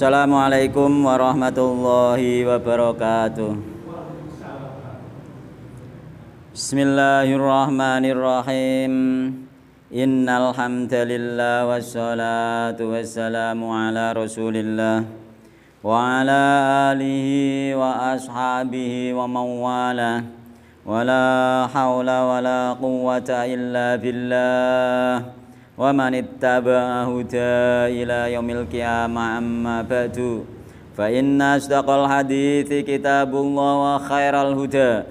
Assalamualaikum warahmatullahi wabarakatuh Bismillahirrahmanirrahim Innal wassalatu wassalamu ala Rasulillah wa ala alihi wa ashabihi wa mawala hawla wa la quwwata illa billah wa man ittaba'a huda ila yaumil qiyamah fa inna asdaqal hadithi kitabullah wa khairal huda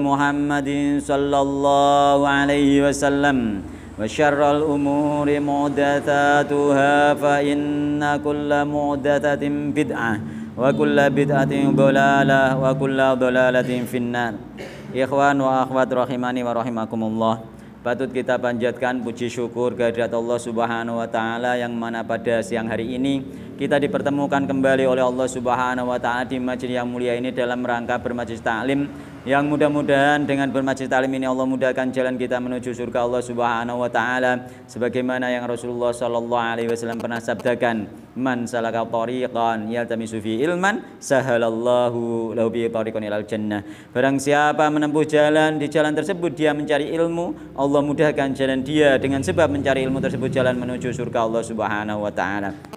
Muhammadin sallallahu alaihi wasallam wa syarral umuri muhdatsatuha fa inna kulla muhdatsatin bid'ah wa kulla bid'atin dalalah wa kulla dalalatin finnar ikhwan wa akhwat rahimani wa rahimakumullah patut kita panjatkan puji syukur kehadirat Allah Subhanahu wa taala yang mana pada siang hari ini kita dipertemukan kembali oleh Allah Subhanahu wa taala di majelis yang mulia ini dalam rangka bermajelis taklim yang mudah-mudahan dengan bermajlis talim ini Allah mudahkan jalan kita menuju surga Allah Subhanahu wa taala sebagaimana yang Rasulullah sallallahu alaihi wasallam pernah sabdakan man salaka tariqan yaltamisu fi ilman sahalallahu lahu bi tariqan ilal jannah barang siapa menempuh jalan di jalan tersebut dia mencari ilmu Allah mudahkan jalan dia dengan sebab mencari ilmu tersebut jalan menuju surga Allah Subhanahu wa taala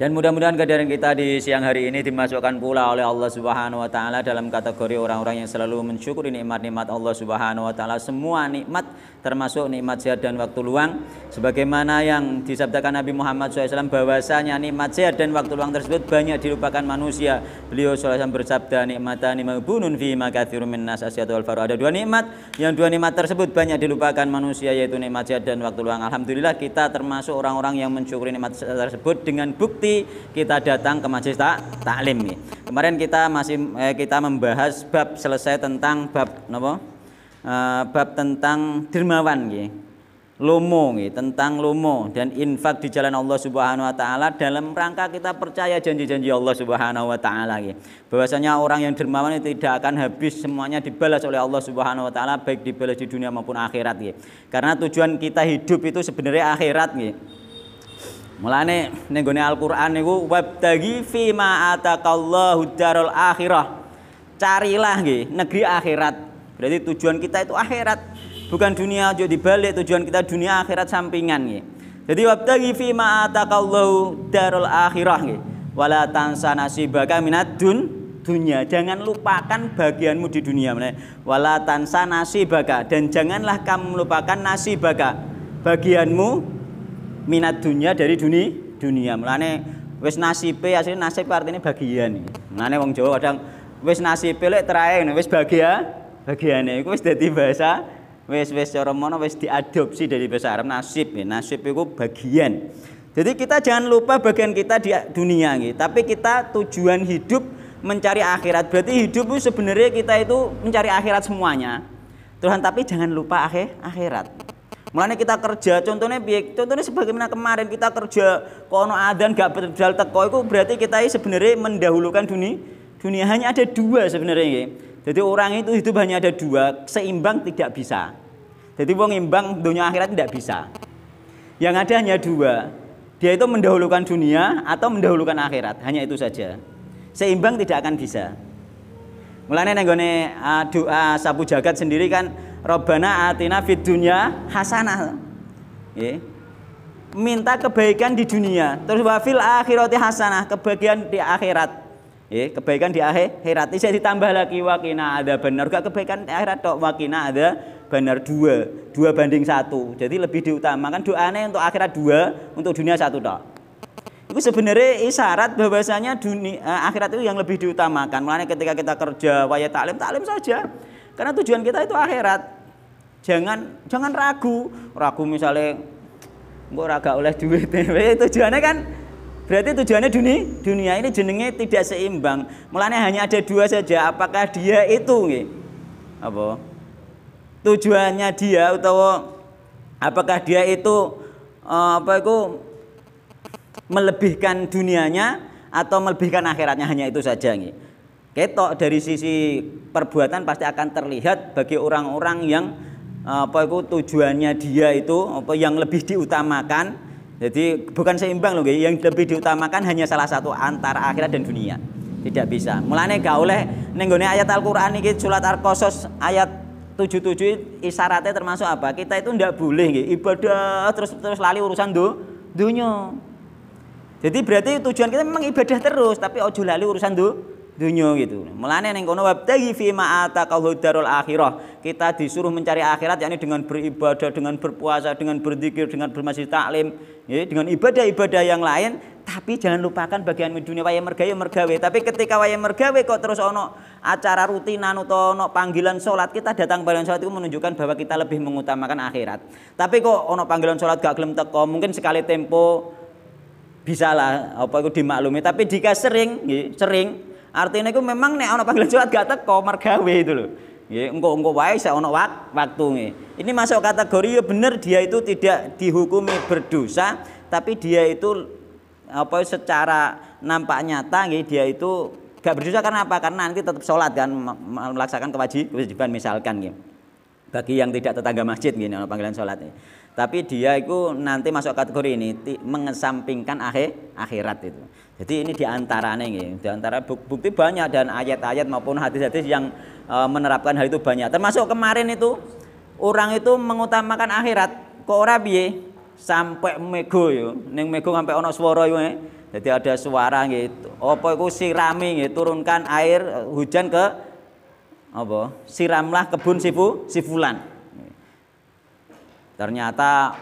dan mudah-mudahan kehadiran kita di siang hari ini dimasukkan pula oleh Allah Subhanahu wa taala dalam kategori orang-orang yang selalu mensyukuri nikmat-nikmat Allah Subhanahu wa taala. Semua nikmat termasuk nikmat sehat dan waktu luang sebagaimana yang disabdakan Nabi Muhammad SAW bahwasanya nikmat sehat dan waktu luang tersebut banyak dilupakan manusia. Beliau SAW bersabda nikmatani ini fi makathirun min nas asyatul faru. Ada dua nikmat yang dua nikmat tersebut banyak dilupakan manusia yaitu nikmat sehat dan waktu luang. Alhamdulillah kita termasuk orang-orang yang mensyukuri nikmat tersebut dengan bukti kita datang ke majelis tak taklim ya. Kemarin kita masih eh, kita membahas bab selesai tentang bab nopo? Eh, bab tentang dermawan ya. Lomo ya. tentang lomo dan infak di jalan Allah Subhanahu wa taala dalam rangka kita percaya janji-janji Allah Subhanahu wa taala ya. Bahwasanya orang yang dermawan itu tidak akan habis semuanya dibalas oleh Allah Subhanahu wa taala baik dibalas di dunia maupun akhirat ya. Karena tujuan kita hidup itu sebenarnya akhirat ya. Mulane ning gone Al-Qur'an niku wabtagi fi ma ataqallahu darul akhirah. Carilah nggih negeri akhirat. Berarti tujuan kita itu akhirat, bukan dunia aja dibalik tujuan kita dunia akhirat sampingan nggih. Jadi wabtagi fi ma ataqallahu darul akhirah nggih. Wala tansa nasibaka minad dun dunia. Jangan lupakan bagianmu di dunia. Wala tansa nasibaka dan janganlah kamu melupakan nasibaka bagianmu minat dunia dari dunia dunia melane wis nasibe asli nasib artinya bagian melane wong Jawa kadang wis nasibe lek wes wis bahagia bagiane iku wis dadi bahasa wis wis cara mono wis diadopsi dari bahasa Arab nasib ya nasib itu bagian jadi kita jangan lupa bagian kita di dunia gitu. Tapi kita tujuan hidup mencari akhirat. Berarti hidup itu sebenarnya kita itu mencari akhirat semuanya. Tuhan tapi jangan lupa akhir akhirat. Mulane kita kerja, contohnya biar, Contohnya sebagaimana kemarin kita kerja kono adan gak berdal teko itu berarti kita sebenarnya mendahulukan dunia. Dunia hanya ada dua sebenarnya ya. Jadi orang itu hidup hanya ada dua, seimbang tidak bisa. Jadi wong imbang dunia akhirat tidak bisa. Yang ada hanya dua. Dia itu mendahulukan dunia atau mendahulukan akhirat, hanya itu saja. Seimbang tidak akan bisa. Mulane nenggone ah, doa ah, sapu jagat sendiri kan Robana atina fid dunya hasanah. Minta kebaikan di dunia, terus wafil akhirati hasanah, kebaikan di akhirat. kebaikan di akhirat. ini saya ditambah lagi wakina ada benar, gak kebaikan di akhirat tok wakina ada benar dua, dua banding satu. Jadi lebih diutamakan doanya untuk akhirat dua, untuk dunia satu tok. Itu sebenarnya isyarat bahwasanya dunia eh, akhirat itu yang lebih diutamakan. Mulanya ketika kita kerja, waya taklim, taklim saja karena tujuan kita itu akhirat. Jangan jangan ragu, ragu misalnya gue raga oleh duit. tujuannya kan berarti tujuannya dunia dunia ini jenenge tidak seimbang. Melane hanya ada dua saja, apakah dia itu nggih? Apa? Tujuannya dia atau apakah dia itu eh, apa itu melebihkan dunianya atau melebihkan akhiratnya hanya itu saja nih ketok dari sisi perbuatan pasti akan terlihat bagi orang-orang yang apa itu tujuannya dia itu apa yang lebih diutamakan jadi bukan seimbang loh yang lebih diutamakan hanya salah satu antara akhirat dan dunia tidak bisa mulane gak oleh nenggone ayat Al-Qur'an ini sulat Al-Qasas ayat 77 isaratnya termasuk apa kita itu ndak boleh gitu. ibadah terus terus lali urusan do dunia jadi berarti tujuan kita memang ibadah terus tapi ojo lali urusan do dunia gitu. melainkan yang kono wabtagi fi ma kalau darul akhirah. Kita disuruh mencari akhirat yakni dengan beribadah, dengan berpuasa, dengan berzikir, dengan bermasjid taklim, ya, dengan ibadah-ibadah yang lain, tapi jangan lupakan bagian dunia waya mergawe ya mergawe. Tapi ketika waya mergawe kok terus ono acara rutinan atau ono panggilan sholat, kita datang panggilan sholat itu menunjukkan bahwa kita lebih mengutamakan akhirat. Tapi kok ono panggilan sholat gak gelem teko, mungkin sekali tempo bisa lah apa itu dimaklumi tapi jika sering ya, sering Artinya itu memang nek ono panggilan sholat gak teko mergawe itu loh. Nggih, engko-engko wae sak ono wak, waktu Ini masuk kategori ya bener dia itu tidak dihukumi berdosa, tapi dia itu apa secara nampak nyata nggih dia itu gak berdosa karena apa? Karena nanti tetap sholat kan melaksanakan kewajiban misalkan nggih. Bagi yang tidak tetangga masjid gini ono panggilan sholat. Nih tapi dia itu nanti masuk kategori ini mengesampingkan akhir akhirat itu jadi ini diantaranya ini diantara bukti banyak dan ayat-ayat maupun hadis-hadis yang e, menerapkan hal itu banyak termasuk kemarin itu orang itu mengutamakan akhirat kok rabi sampai mego yo neng mego sampai ono swara yo eh. jadi ada suara gitu apa iku sirami gitu turunkan air hujan ke apa siramlah kebun sifu sifulan Ternyata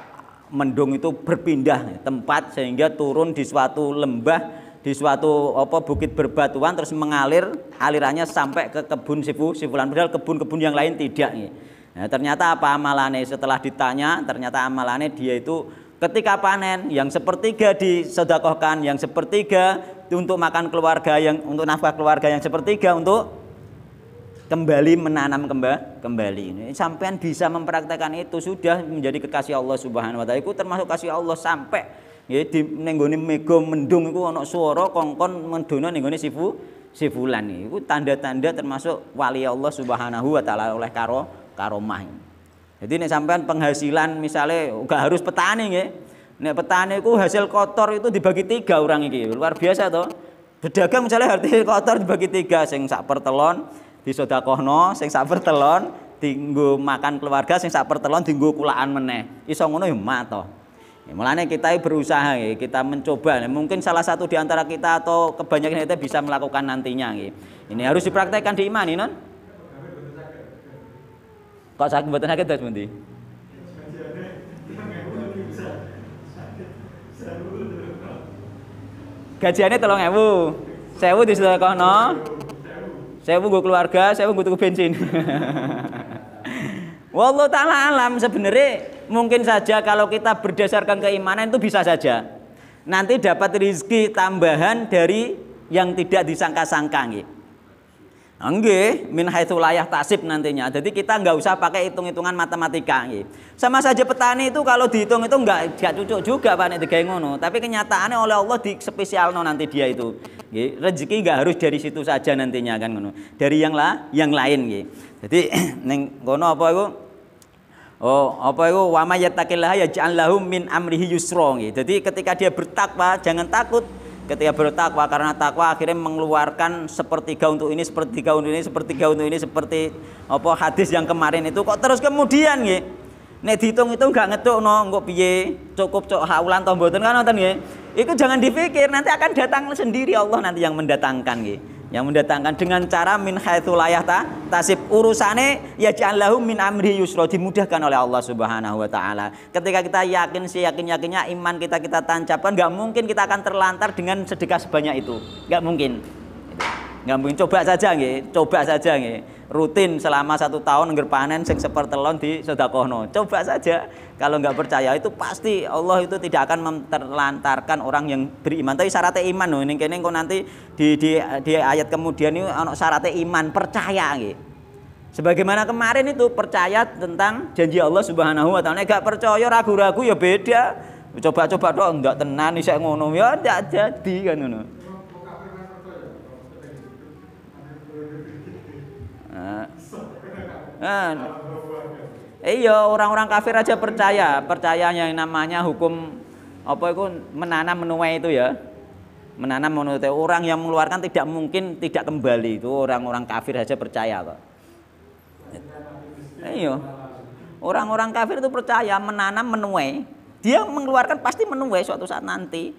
mendung itu berpindah tempat sehingga turun di suatu lembah, di suatu apa bukit berbatuan terus mengalir alirannya sampai ke kebun Sifu Sifulan padahal kebun-kebun yang lain tidak nih. Nah, ternyata apa Amalane? setelah ditanya ternyata Amalane dia itu ketika panen yang sepertiga disedekahkan yang sepertiga untuk makan keluarga yang untuk nafkah keluarga yang sepertiga untuk kembali menanam kemba, kembali ini sampean bisa mempraktekkan itu sudah menjadi kekasih Allah Subhanahu wa taala itu termasuk kasih Allah sampai ya di ning mega mendung iku ana swara kongkon mendono ning sifu sifulan iku tanda-tanda termasuk wali Allah Subhanahu wa taala oleh karo karomah jadi nih sampean penghasilan misalnya gak harus petani nggih nek petani iku hasil kotor itu dibagi tiga orang iki luar biasa toh berdagang misalnya hasil kotor dibagi tiga sing sak pertelon disodakohno sing sak pertelon dinggo makan keluarga sing sak pertelon dinggo kulaan meneh. Iso ngono ya mato. Ya, mulanya kita berusaha, ya, kita mencoba. Ya, mungkin salah satu di antara kita atau kebanyakan kita bisa melakukan nantinya. Ya. Ini harus dipraktekkan di iman, ya, non? Kok sakit buatan sakit terus nanti? Gajiannya tolong ewu, sewu di sekolah kono saya nggo keluarga saya nggo tuku bensin Wallah ta'ala alam sebenarnya mungkin saja kalau kita berdasarkan keimanan itu bisa saja nanti dapat rezeki tambahan dari yang tidak disangka-sangka gitu. Angge min haitsu layah tasib nantinya. Jadi kita nggak usah pakai hitung-hitungan matematika nggih. Sama saja petani itu kalau dihitung itu nggak nggak cocok juga Pak nek digawe ngono. Tapi kenyataannya oleh Allah di spesialno nanti dia itu. Nggih, rezeki nggak harus dari situ saja nantinya kan ngono. Dari yang lah yang lain nggih. Jadi ning ngono apa itu Oh, apa itu wa may ya ja'al lahum min amrihi yusra nggih. Jadi ketika dia bertakwa, jangan takut ketika bertakwa karena takwa akhirnya mengeluarkan sepertiga untuk ini sepertiga untuk ini sepertiga untuk ini seperti apa hadis yang kemarin itu kok terus kemudian nggih nek dihitung itu nggak ngetuk no nggak piye cukup cok haulan tombol kan nonton nggih itu jangan dipikir nanti akan datang sendiri Allah nanti yang mendatangkan nggih yang mendatangkan dengan cara min haitsu layah ta tasib urusane ya lahum min amri yusro dimudahkan oleh Allah Subhanahu wa taala. Ketika kita yakin si yakin yakinnya iman kita kita tancapkan nggak mungkin kita akan terlantar dengan sedekah sebanyak itu. nggak mungkin. Gitu mungkin coba saja nggih, coba saja nggih. Rutin selama satu tahun ngger panen sing sepertelon di sodakono. Coba saja. Kalau nggak percaya itu pasti Allah itu tidak akan melantarkan orang yang beriman. Tapi syaratnya iman loh. Ini kok nanti di, di, di ayat kemudian ini anak syaratnya iman, percaya nggih. Sebagaimana kemarin itu percaya tentang janji Allah Subhanahu wa taala. Gak percaya ragu-ragu ya beda. Coba-coba doang, enggak nih saya ngono ya enggak jadi kan ngono. Nah, iya orang-orang kafir aja percaya, percaya yang namanya hukum apa itu menanam menuai itu ya. Menanam menuai orang yang mengeluarkan tidak mungkin tidak kembali itu orang-orang kafir aja percaya kok. Iya. Orang-orang kafir itu percaya menanam menuai. Dia mengeluarkan pasti menuai suatu saat nanti.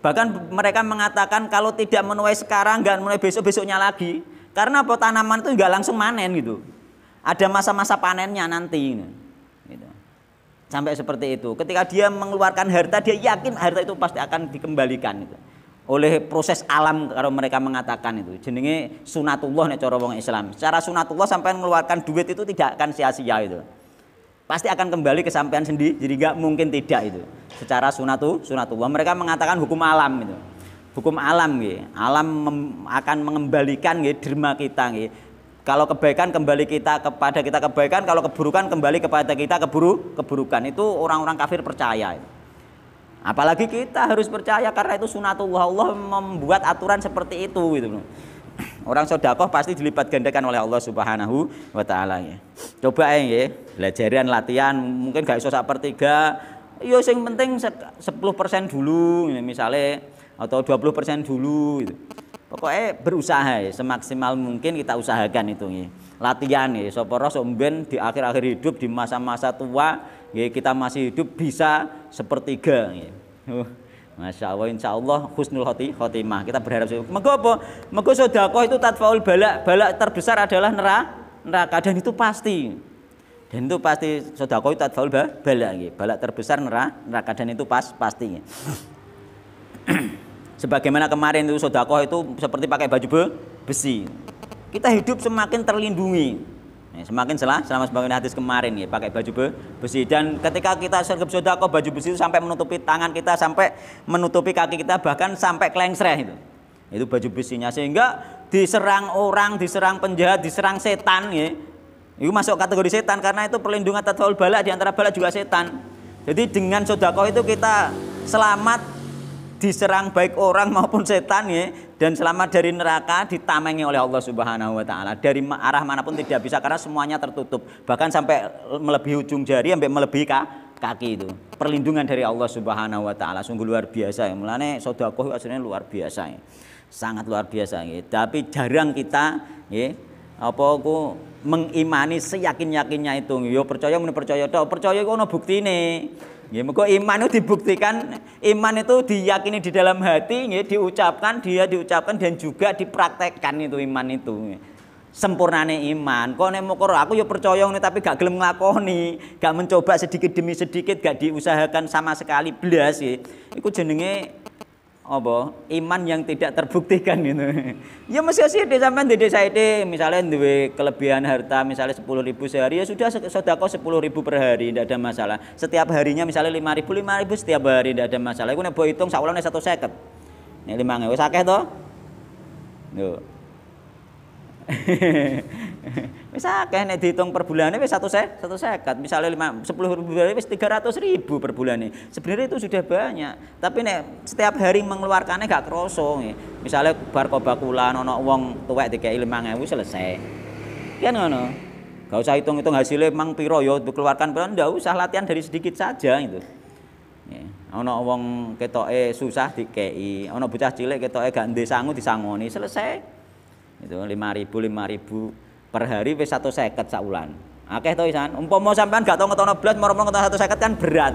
Bahkan mereka mengatakan kalau tidak menuai sekarang, nggak menuai besok, besoknya lagi. Karena apa tanaman itu nggak langsung manen gitu ada masa-masa panennya nanti. Gitu. gitu. Sampai seperti itu. Ketika dia mengeluarkan harta, dia yakin harta itu pasti akan dikembalikan. Gitu. Oleh proses alam kalau mereka mengatakan itu. Jenenge sunatullah nih corowong Islam. Secara sunatullah sampai mengeluarkan duit itu tidak akan sia-sia itu. Pasti akan kembali ke sampean sendiri, jadi nggak mungkin tidak itu. Secara sunatu, sunatullah mereka mengatakan hukum alam itu. Hukum alam gitu. Alam akan mengembalikan gitu derma kita gitu kalau kebaikan kembali kita kepada kita kebaikan, kalau keburukan kembali kepada kita keburu keburukan. Itu orang-orang kafir percaya. Apalagi kita harus percaya karena itu sunatullah Allah membuat aturan seperti itu gitu Orang sodakoh pasti dilipat gandakan oleh Allah Subhanahu wa taala ya. Coba eh, ya, belajaran latihan mungkin gak iso sak tiga. yo ya, sing penting 10% dulu ya, misalnya atau 20% dulu gitu pokoknya berusaha ya, semaksimal mungkin kita usahakan itu ya. latihan ya sapa roh somben di akhir-akhir hidup di masa-masa tua ya, kita masih hidup bisa sepertiga ya. Uh, Masya Allah, insya Allah husnul khotimah. Kita berharap Mego apa? Mego sodakoh itu tatfaul balak. Balak terbesar adalah neraka neraka dan itu pasti dan itu pasti sodako itu tadfaul balak ya. balak terbesar neraka dan itu pas pasti ya. Sebagaimana kemarin itu sodakoh itu seperti pakai baju be, besi. Kita hidup semakin terlindungi, nah, semakin salah selama sebagian hadis kemarin ya pakai baju be, besi dan ketika kita sergap sodakoh baju besi itu sampai menutupi tangan kita sampai menutupi kaki kita bahkan sampai kelengsreh itu itu baju besinya sehingga diserang orang diserang penjahat diserang setan ya itu masuk kategori setan karena itu perlindungan tatwal balak diantara antara balak juga setan. Jadi dengan sodako itu kita selamat diserang baik orang maupun setan ya dan selamat dari neraka ditamengi oleh Allah Subhanahu wa taala dari arah manapun tidak bisa karena semuanya tertutup bahkan sampai melebihi ujung jari sampai melebihi kaki itu perlindungan dari Allah Subhanahu wa taala sungguh luar biasa ya mulane sedekah aslinya luar biasa ya. sangat luar biasa ya. tapi jarang kita ya apa aku mengimani seyakin-yakinnya itu yo percaya muni percaya tok percaya iku ana buktine Ya, muka iman itu dibuktikan, iman itu diyakini di dalam hati, ya, diucapkan, dia diucapkan dan juga dipraktekkan itu iman itu. Ya. Sempurnane iman. kok nih muka aku ya percaya nih tapi gak gelem ngelakoni, gak mencoba sedikit demi sedikit, gak diusahakan sama sekali belas ya. Iku jenenge apa iman yang tidak terbuktikan itu ya masih sih di sampean di desa itu misalnya duwe kelebihan harta misalnya sepuluh ribu sehari ya sudah kok sepuluh ribu per hari tidak ada masalah setiap harinya misalnya lima ribu lima ribu setiap hari tidak ada masalah itu nebo hitung sakulannya satu seket ini lima ngewe sakeh toh bisa akeh nek dihitung per bulane wis 150 misalnya lima sepuluh ribu tiga ratus ribu per nih sebenarnya itu sudah banyak tapi nih setiap hari mengeluarkannya gak kerosong ya. misalnya bar kula ono di tuwek lima 5000 selesai kan ngono gak usah hitung-hitung hasilnya mang piro yo ya, dikeluarkan piro ndak usah latihan dari sedikit saja itu ono wong ketoke susah dikei ono bocah cilik ketoke gak ndek sangu disangoni selesai itu lima ribu lima ribu per hari wis 150 sakulan. Akeh to Isan, umpama sampean gak tau ngetono blas marang ngetono 150 kan berat.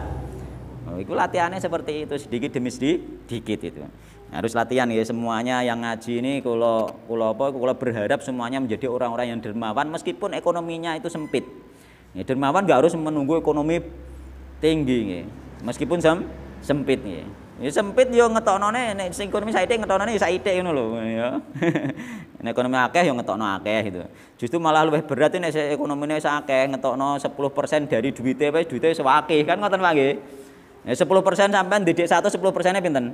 Oh, itu latihannya seperti itu sedikit demi sedikit itu. Harus latihan ya semuanya yang ngaji ini kalau kalau apa kalau berharap semuanya menjadi orang-orang yang dermawan meskipun ekonominya itu sempit. Ya, dermawan gak harus menunggu ekonomi tinggi ya. Meskipun sem sempit ya. Ya sempit yo ngetoknone nek sing ekonomi saithik ngetoknone ya saithik ngono lho ya. nek ekonomi akeh yo ngetokno akeh gitu. Justru malah luwih berat nek ekonomine wis akeh ngetokno 10% dari duwite wis duwite wis akeh kan ngoten Pak nggih. Ya 10% sampean didik 1 10%-e pinten?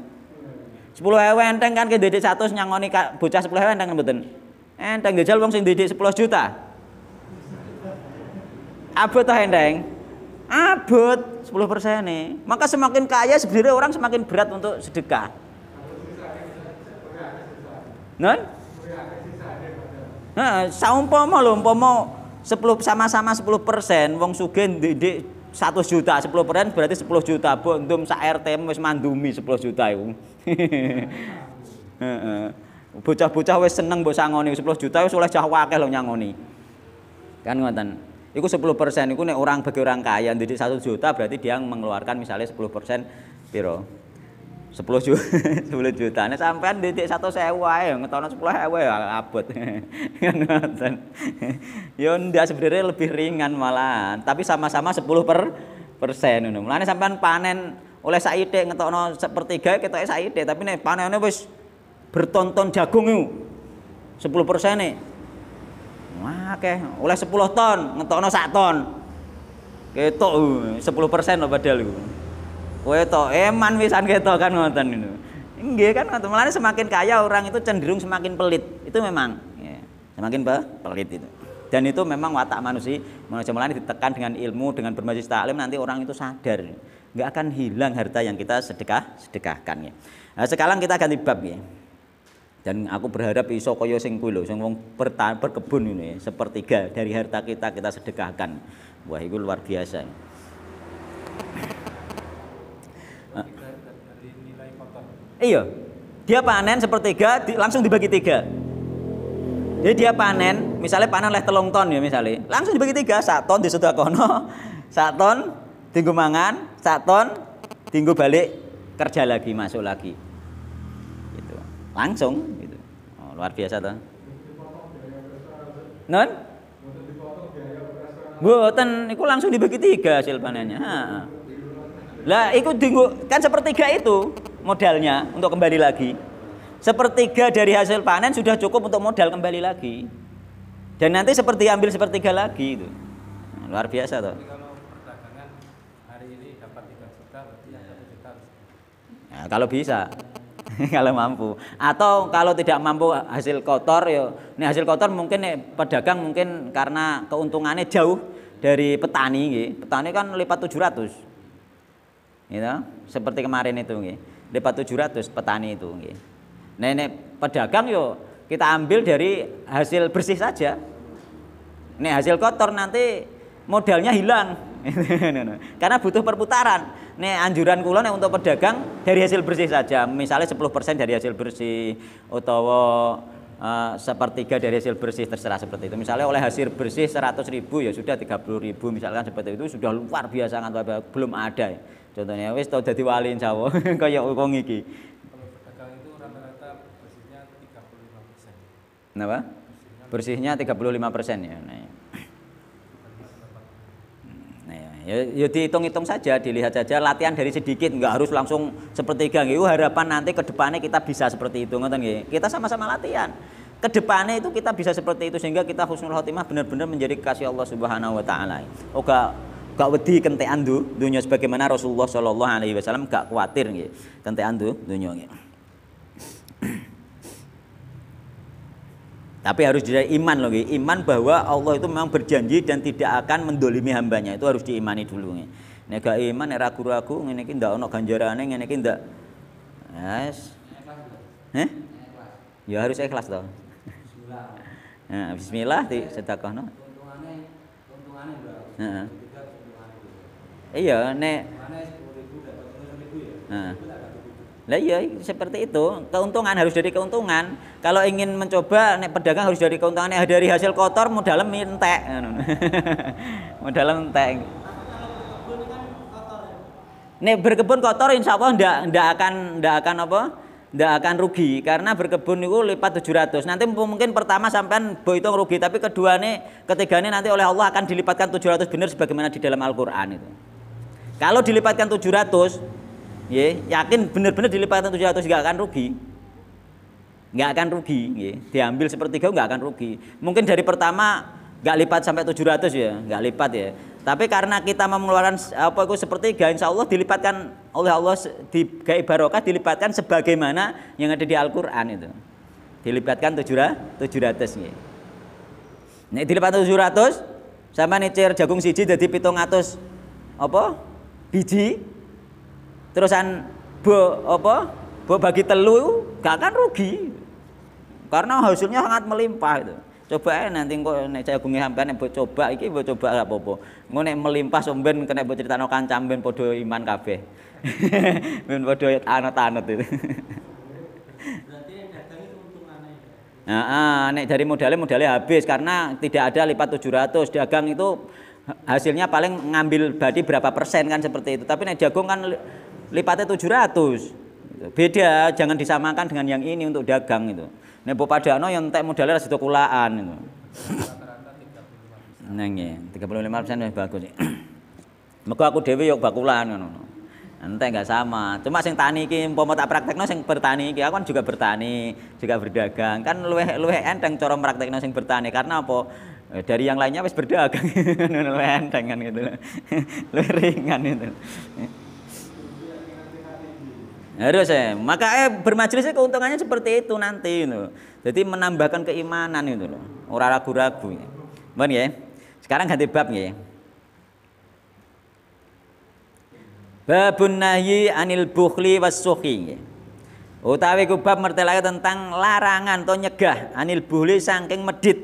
10 enteng kan ke didik 100 nyangoni bocah 10 enteng mboten? Enteng jajal wong sing didik 10 juta. Apa ta enteng? abot 10 persen nih maka semakin kaya sebenarnya orang semakin berat untuk sedekah non nah saumpama lho umpama 10 sama-sama 10 persen wong sugen didik 1 juta 10 persen berarti 10 juta bu untuk sa RT wis mandumi 10 juta itu bocah-bocah wis seneng mbok sangoni 10 juta wis oleh cah wakil lo nyangoni kan ngonten Iku 10 persen, iku nih orang bagi orang kaya, jadi satu juta berarti dia mengeluarkan misalnya 10 persen, piro? 10 juta, 10 juta. Nek sampean didik satu sewa ya, ngetono 10 sewa ya abot. Kan Yo ndak sebenarnya lebih ringan malahan, tapi sama-sama 10 per persen nih, ngono. nih sampai panen oleh saide ngetokno sepertiga kita saide, tapi nih panennya bos bertonton jagung yuk, 10 persen nih, Wah, oleh 10 ton, ngetokno sak ton. Ketok 10% uh, lho padahal iku. Kowe to eman wisan ketok kan ngoten niku. Nggih kan ngoten. Mulane semakin kaya orang itu cenderung semakin pelit. Itu memang ya. Semakin apa? pelit itu. Dan itu memang watak manusia. Manusia mulai ditekan dengan ilmu, dengan bermajlis taklim nanti orang itu sadar nggak akan hilang harta yang kita sedekah sedekahkan ya. Nah, sekarang kita ganti bab ya dan aku berharap iso kaya sing kuwi lho sing wong berkebun ini sepertiga dari harta kita kita sedekahkan wah itu luar biasa ah. iya dia panen sepertiga di, langsung dibagi tiga jadi dia panen misalnya panen leh telung ton ya misalnya langsung dibagi tiga satu ton di kono satu ton tinggu mangan satu ton tinggu balik kerja lagi masuk lagi langsung gitu. Oh, luar biasa tuh Non? Buatan, itu langsung dibagi tiga hasil panennya. lah Lah, itu kan sepertiga itu modalnya untuk kembali lagi. Sepertiga dari hasil panen sudah cukup untuk modal kembali lagi. Dan nanti seperti ambil sepertiga lagi itu. luar biasa tuh Nah, kalau bisa. kalau mampu. Atau kalau tidak mampu hasil kotor yo. Ya, ini hasil kotor mungkin nih pedagang mungkin karena keuntungannya jauh dari petani gitu. Petani kan lipat 700. Gitu. Seperti kemarin itu gitu. Lipat 700 petani itu gitu. Nah, ini pedagang yo kita ambil dari hasil bersih saja. Ini hasil kotor nanti modalnya hilang. Gitu, gitu, gitu. Karena butuh perputaran. Ini anjuran kulon yang untuk pedagang dari hasil bersih saja. Misalnya 10% dari hasil bersih atau Uh, eh, sepertiga dari hasil bersih terserah seperti itu. Misalnya oleh hasil bersih 100 ribu ya sudah 30 ribu misalkan seperti itu sudah luar biasa kan belum ada. Ya. Contohnya wis tau jadi wali insyaallah kayak wong iki. Kalau pedagang itu rata-rata bersihnya 35%. Kenapa? Bersihnya 35% ya. Nah, Ya, ya dihitung-hitung saja, dilihat saja latihan dari sedikit, nggak harus langsung seperti Gang nggih. Oh, harapan nanti ke depannya kita bisa seperti itu ngoten nggih. Kita sama-sama latihan. Ke depannya itu kita bisa seperti itu sehingga kita husnul khotimah benar-benar menjadi kasih Allah Subhanahu wa taala. Oga oh, gak wedi kentekan du, dunia sebagaimana Rasulullah Shallallahu alaihi wasallam gak khawatir nggih. Kentekan du dunia nggih. Tapi harus dari iman loh, iman bahwa Allah itu memang berjanji dan tidak akan mendolimi hambanya itu harus diimani dulu nih. Nega iman, nega ragu-ragu, ngene iki ono ganjaran, ngene iki Yes. eh? Ya harus ikhlas toh. Bismillah. Nah, bismillah di sedekah no. Iya, nek Nah. Lah iya seperti itu. Keuntungan harus dari keuntungan. Kalau ingin mencoba nek pedagang harus dari keuntungan. Nek dari hasil kotor modalnya entek. modalnya entek. Nek berkebun kotor insya Allah ndak ndak akan ndak akan apa? ndak akan rugi karena berkebun itu lipat 700. Nanti mungkin pertama sampean boitong itu rugi tapi kedua nih ketiganya nanti oleh Allah akan dilipatkan 700 benar sebagaimana di dalam Al-Qur'an itu. Kalau dilipatkan 700 ya yakin benar-benar tujuh ratus nggak akan rugi nggak akan rugi ya. diambil sepertiga nggak akan rugi mungkin dari pertama nggak lipat sampai 700 ya nggak lipat ya tapi karena kita mengeluarkan apa itu sepertiga insya Allah dilipatkan oleh Allah di gaya barokah dilipatkan sebagaimana yang ada di Al-Quran itu dilipatkan tujuh ratus. ya. Nek tujuh ratus sama nih jagung siji jadi pitung atus apa biji terusan bo apa bo bagi telu gak akan rugi karena hasilnya sangat melimpah itu coba aja nanti kok nek saya gungi hampir nek coba iki bo coba gak apa-apa nek melimpah somben kena bo cerita kancam camben podo iman kafe ben podo anut-anut itu Nah, nek dari modalnya modalnya habis karena tidak ada lipat 700 dagang itu hasilnya paling ngambil berarti berapa persen kan seperti itu. Tapi nek jagung kan lipatnya 700 beda jangan disamakan dengan yang ini untuk dagang itu nebo padano yang tak modalnya itu kulaan nah, itu tiga puluh lima persen wis bagus Mergo aku dewi yuk bakulan kan nanti enggak sama. Cuma sing tani iki umpama tak praktekno sing bertani iki aku kan juga bertani, juga berdagang. Kan luweh luweh enteng cara praktekno sing bertani karena apa? Eh, dari yang lainnya wis berdagang. luweh enteng kan gitu. luweh ringan itu. Harus ya. Maka eh, bermajelisnya keuntungannya seperti itu nanti gitu. Jadi menambahkan keimanan itu loh. Orang ragu-ragu. Ya. Mohon ya. Sekarang ganti bab ya. Babun nahi anil bukhli wasuhi. Ya. Utawi ku bab tentang larangan atau nyegah anil bukhli saking medit.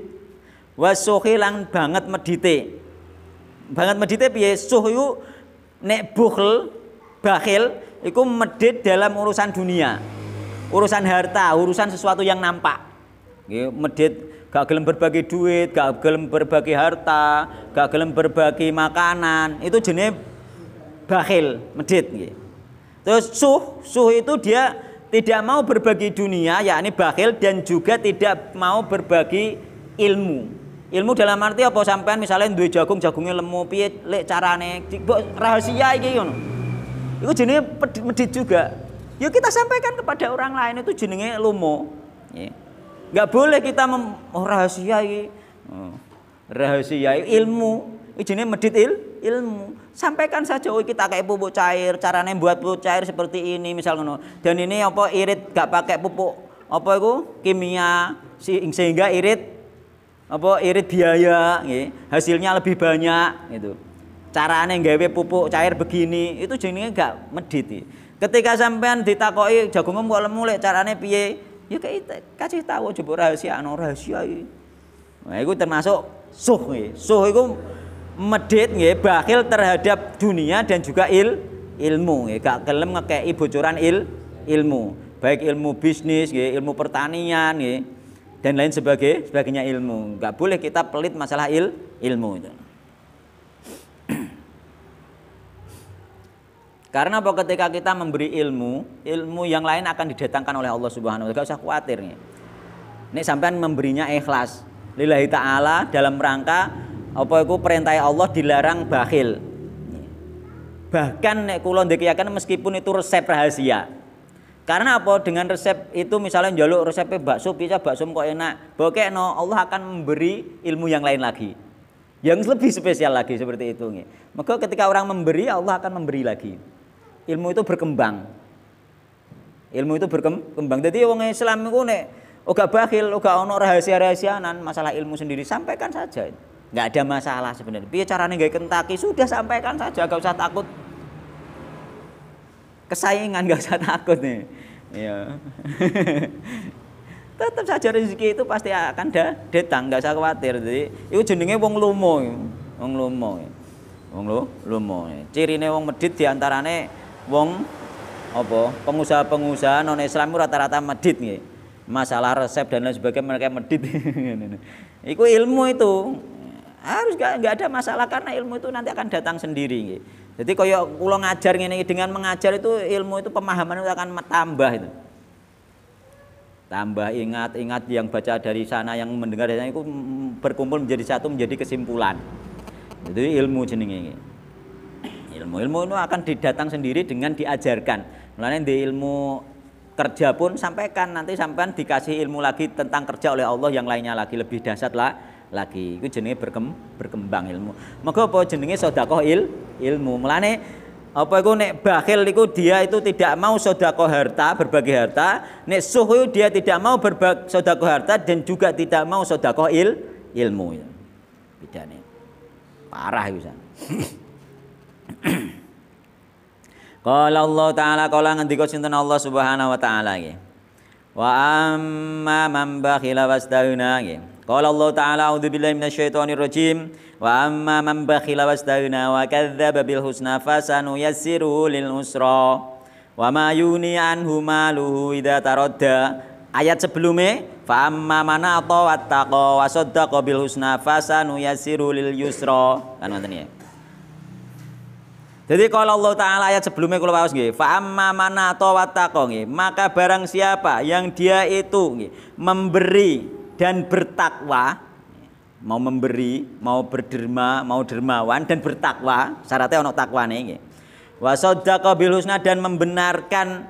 Wasuhi lang banget medite. Banget medite piye? Suhyu nek bukhl bakhil itu medit dalam urusan dunia urusan harta urusan sesuatu yang nampak gitu, medit gak gelem berbagi duit gak gelem berbagi harta gak gelem berbagi makanan itu jenis bakhil medit gitu. terus suh suh itu dia tidak mau berbagi dunia yakni bakhil dan juga tidak mau berbagi ilmu ilmu dalam arti apa sampean misalnya duit jagung jagungnya lemu piye lek carane rahasia gitu. Itu jenenge medit juga. Ya kita sampaikan kepada orang lain itu jenenge lomo. Ya. Nggak boleh kita mem oh, rahasiai. Oh, ilmu. Jenenge medit il ilmu. Sampaikan saja oh kita kayak pupuk cair, caranya buat pupuk cair seperti ini misalnya, Dan ini apa irit gak pakai pupuk apa itu kimia sehingga irit apa irit biaya ya. hasilnya lebih banyak gitu carane gawe pupuk cair begini itu jenenge gak medit ketika sampean ditakoi jagung kok lemulek carane piye ya kayak kasih tahu coba rahasia no rahasia nah itu termasuk suh nih, suh itu medit nih, bakil terhadap dunia dan juga il ilmu nih, gak gelem ngekeki bocoran il ilmu baik ilmu bisnis nggih ilmu pertanian nggih dan lain sebagainya sebagainya ilmu nggak boleh kita pelit masalah il ilmu itu Karena apa ketika kita memberi ilmu, ilmu yang lain akan didatangkan oleh Allah Subhanahu wa taala. Enggak usah khawatir nih. Ini sampean memberinya ikhlas. Lillahi taala dalam rangka apa itu perintah Allah dilarang bakhil. Bahkan nek kula ndekiyakan meskipun itu resep rahasia. Karena apa? Dengan resep itu misalnya jaluk resep bakso bisa bakso kok enak. no Allah akan memberi ilmu yang lain lagi. Yang lebih spesial lagi seperti itu. nih. Maka ketika orang memberi Allah akan memberi lagi ilmu itu berkembang. Ilmu itu berkembang. Jadi orang Islam itu nek oga oh bakhil, oga oh ono rahasia-rahasianan masalah ilmu sendiri sampaikan saja. nggak ada masalah sebenarnya. Biar caranya gawe kentaki? Sudah sampaikan saja, enggak usah takut. Kesaingan enggak usah takut nih. Ya. Tetap saja rezeki itu pasti akan datang, nggak usah khawatir. Jadi itu jenenge wong lomo. Wong lomo. Wong lu lumo. Cirine wong medit diantarane wong apa pengusaha-pengusaha non Islam rata-rata medit nih, Masalah resep dan lain sebagainya mereka medit. itu ilmu itu harus gak, gak ada masalah karena ilmu itu nanti akan datang sendiri nggih. Jadi kalau ulang ngajar ini dengan mengajar itu ilmu itu pemahaman itu akan tambah itu. Tambah ingat-ingat yang baca dari sana yang mendengar dari sana itu berkumpul menjadi satu menjadi kesimpulan. Jadi ilmu jenenge ini ilmu. Ilmu itu akan didatang sendiri dengan diajarkan. Melainkan di ilmu kerja pun sampaikan nanti sampean dikasih ilmu lagi tentang kerja oleh Allah yang lainnya lagi lebih dahsyat lah lagi. Itu jenenge berkembang ilmu. Maka apa jenenge sodako il, ilmu. Mulane apa itu nek bakhil itu dia itu tidak mau sodako harta berbagi harta nek suhu dia tidak mau berbagi sodako harta dan juga tidak mau sodako il ilmu beda nih parah itu Qala Allah taala kalau ngendika sinten Allah Subhanahu wa taala nggih. Wa amma man bakhila wastagna nggih. Qala Allah taala a'udzu billahi minasyaitonir rajim. Wa amma man bakhila wastagna wa kadzdzaba bil husna lil usra. Wa ma yuni anhu maluhu idza taradda. Ayat sebelumnya fa amma man ata wattaqa wa saddaqa bil husna fasanuyassiru lil yusra. Kan ngoten ya. Jadi kalau Allah Ta'ala ayat sebelumnya kalau harus nggih, fa'amma mana nggih, maka barang siapa yang dia itu nggih memberi dan bertakwa, mau memberi, mau berderma, mau dermawan dan bertakwa, syaratnya ono takwane nggih. Wa bilusna dan membenarkan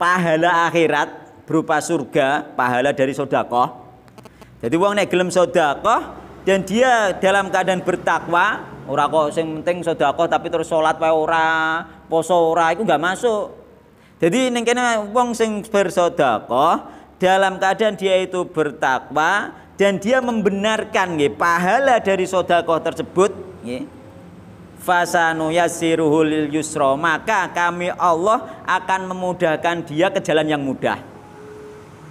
pahala akhirat berupa surga, pahala dari sodakoh. Jadi uang naik gelem sodakoh, dan dia dalam keadaan bertakwa ora kok sing penting sedekah tapi terus salat wae ora poso ora iku enggak masuk jadi ning kene wong sing bersedekah dalam keadaan dia itu bertakwa dan dia membenarkan nggih pahala dari sedekah tersebut nggih fasanu yasiruhul yusra maka kami Allah akan memudahkan dia ke jalan yang mudah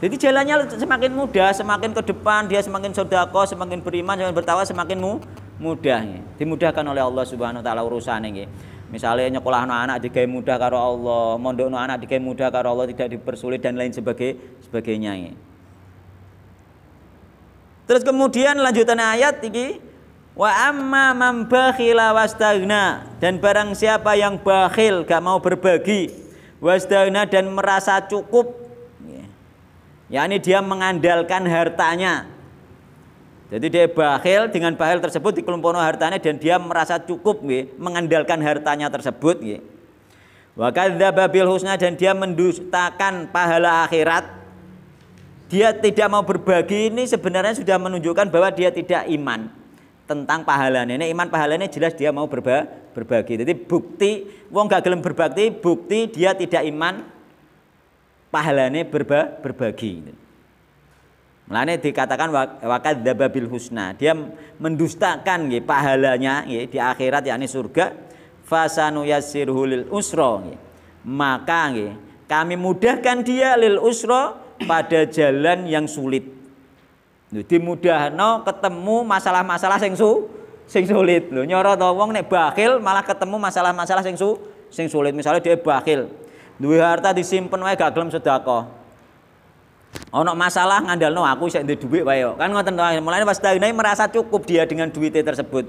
jadi jalannya semakin mudah, semakin ke depan dia semakin sodako, semakin beriman, semakin bertawa, semakin mu mudah. Ya. Dimudahkan oleh Allah Subhanahu Wa Taala urusan ini. Misalnya nyekolah anak digawe mudah karo Allah, mondok anak digawe mudah karo Allah, tidak dipersulit dan lain sebagai sebagainya. Ya. Terus kemudian lanjutan ayat ini wa amma man bakhila wastagna dan barang siapa yang bakhil gak mau berbagi wastagna dan merasa cukup yakni dia mengandalkan hartanya. Jadi dia bakhil dengan bakhil tersebut di dikelompono hartanya dan dia merasa cukup nggih mengandalkan hartanya tersebut nggih. Wa kadzdzaba husna dan dia mendustakan pahala akhirat. Dia tidak mau berbagi ini sebenarnya sudah menunjukkan bahwa dia tidak iman tentang pahalanya. Ini iman pahalanya jelas dia mau berba, berbagi. Jadi bukti wong gak gelem berbakti, bukti dia tidak iman pahalane berba, berbagi. Melane dikatakan wakat dababil husna. Dia mendustakan nggih pahalanya di akhirat yakni surga fasanu lil usra. Maka nggih kami mudahkan dia lil usra pada jalan yang sulit. mudah no ketemu masalah-masalah sing su sing sulit lho. Nyoro to wong nek bakhil malah ketemu masalah-masalah sing su sing sulit. Misalnya dia bakhil, duwe harta disimpen wae gak gelem sedekah. Ono masalah ngandalno aku sik ndek dhuwit wae Kan ngoten to. Mulane pas Tahinai merasa cukup dia dengan duitnya tersebut.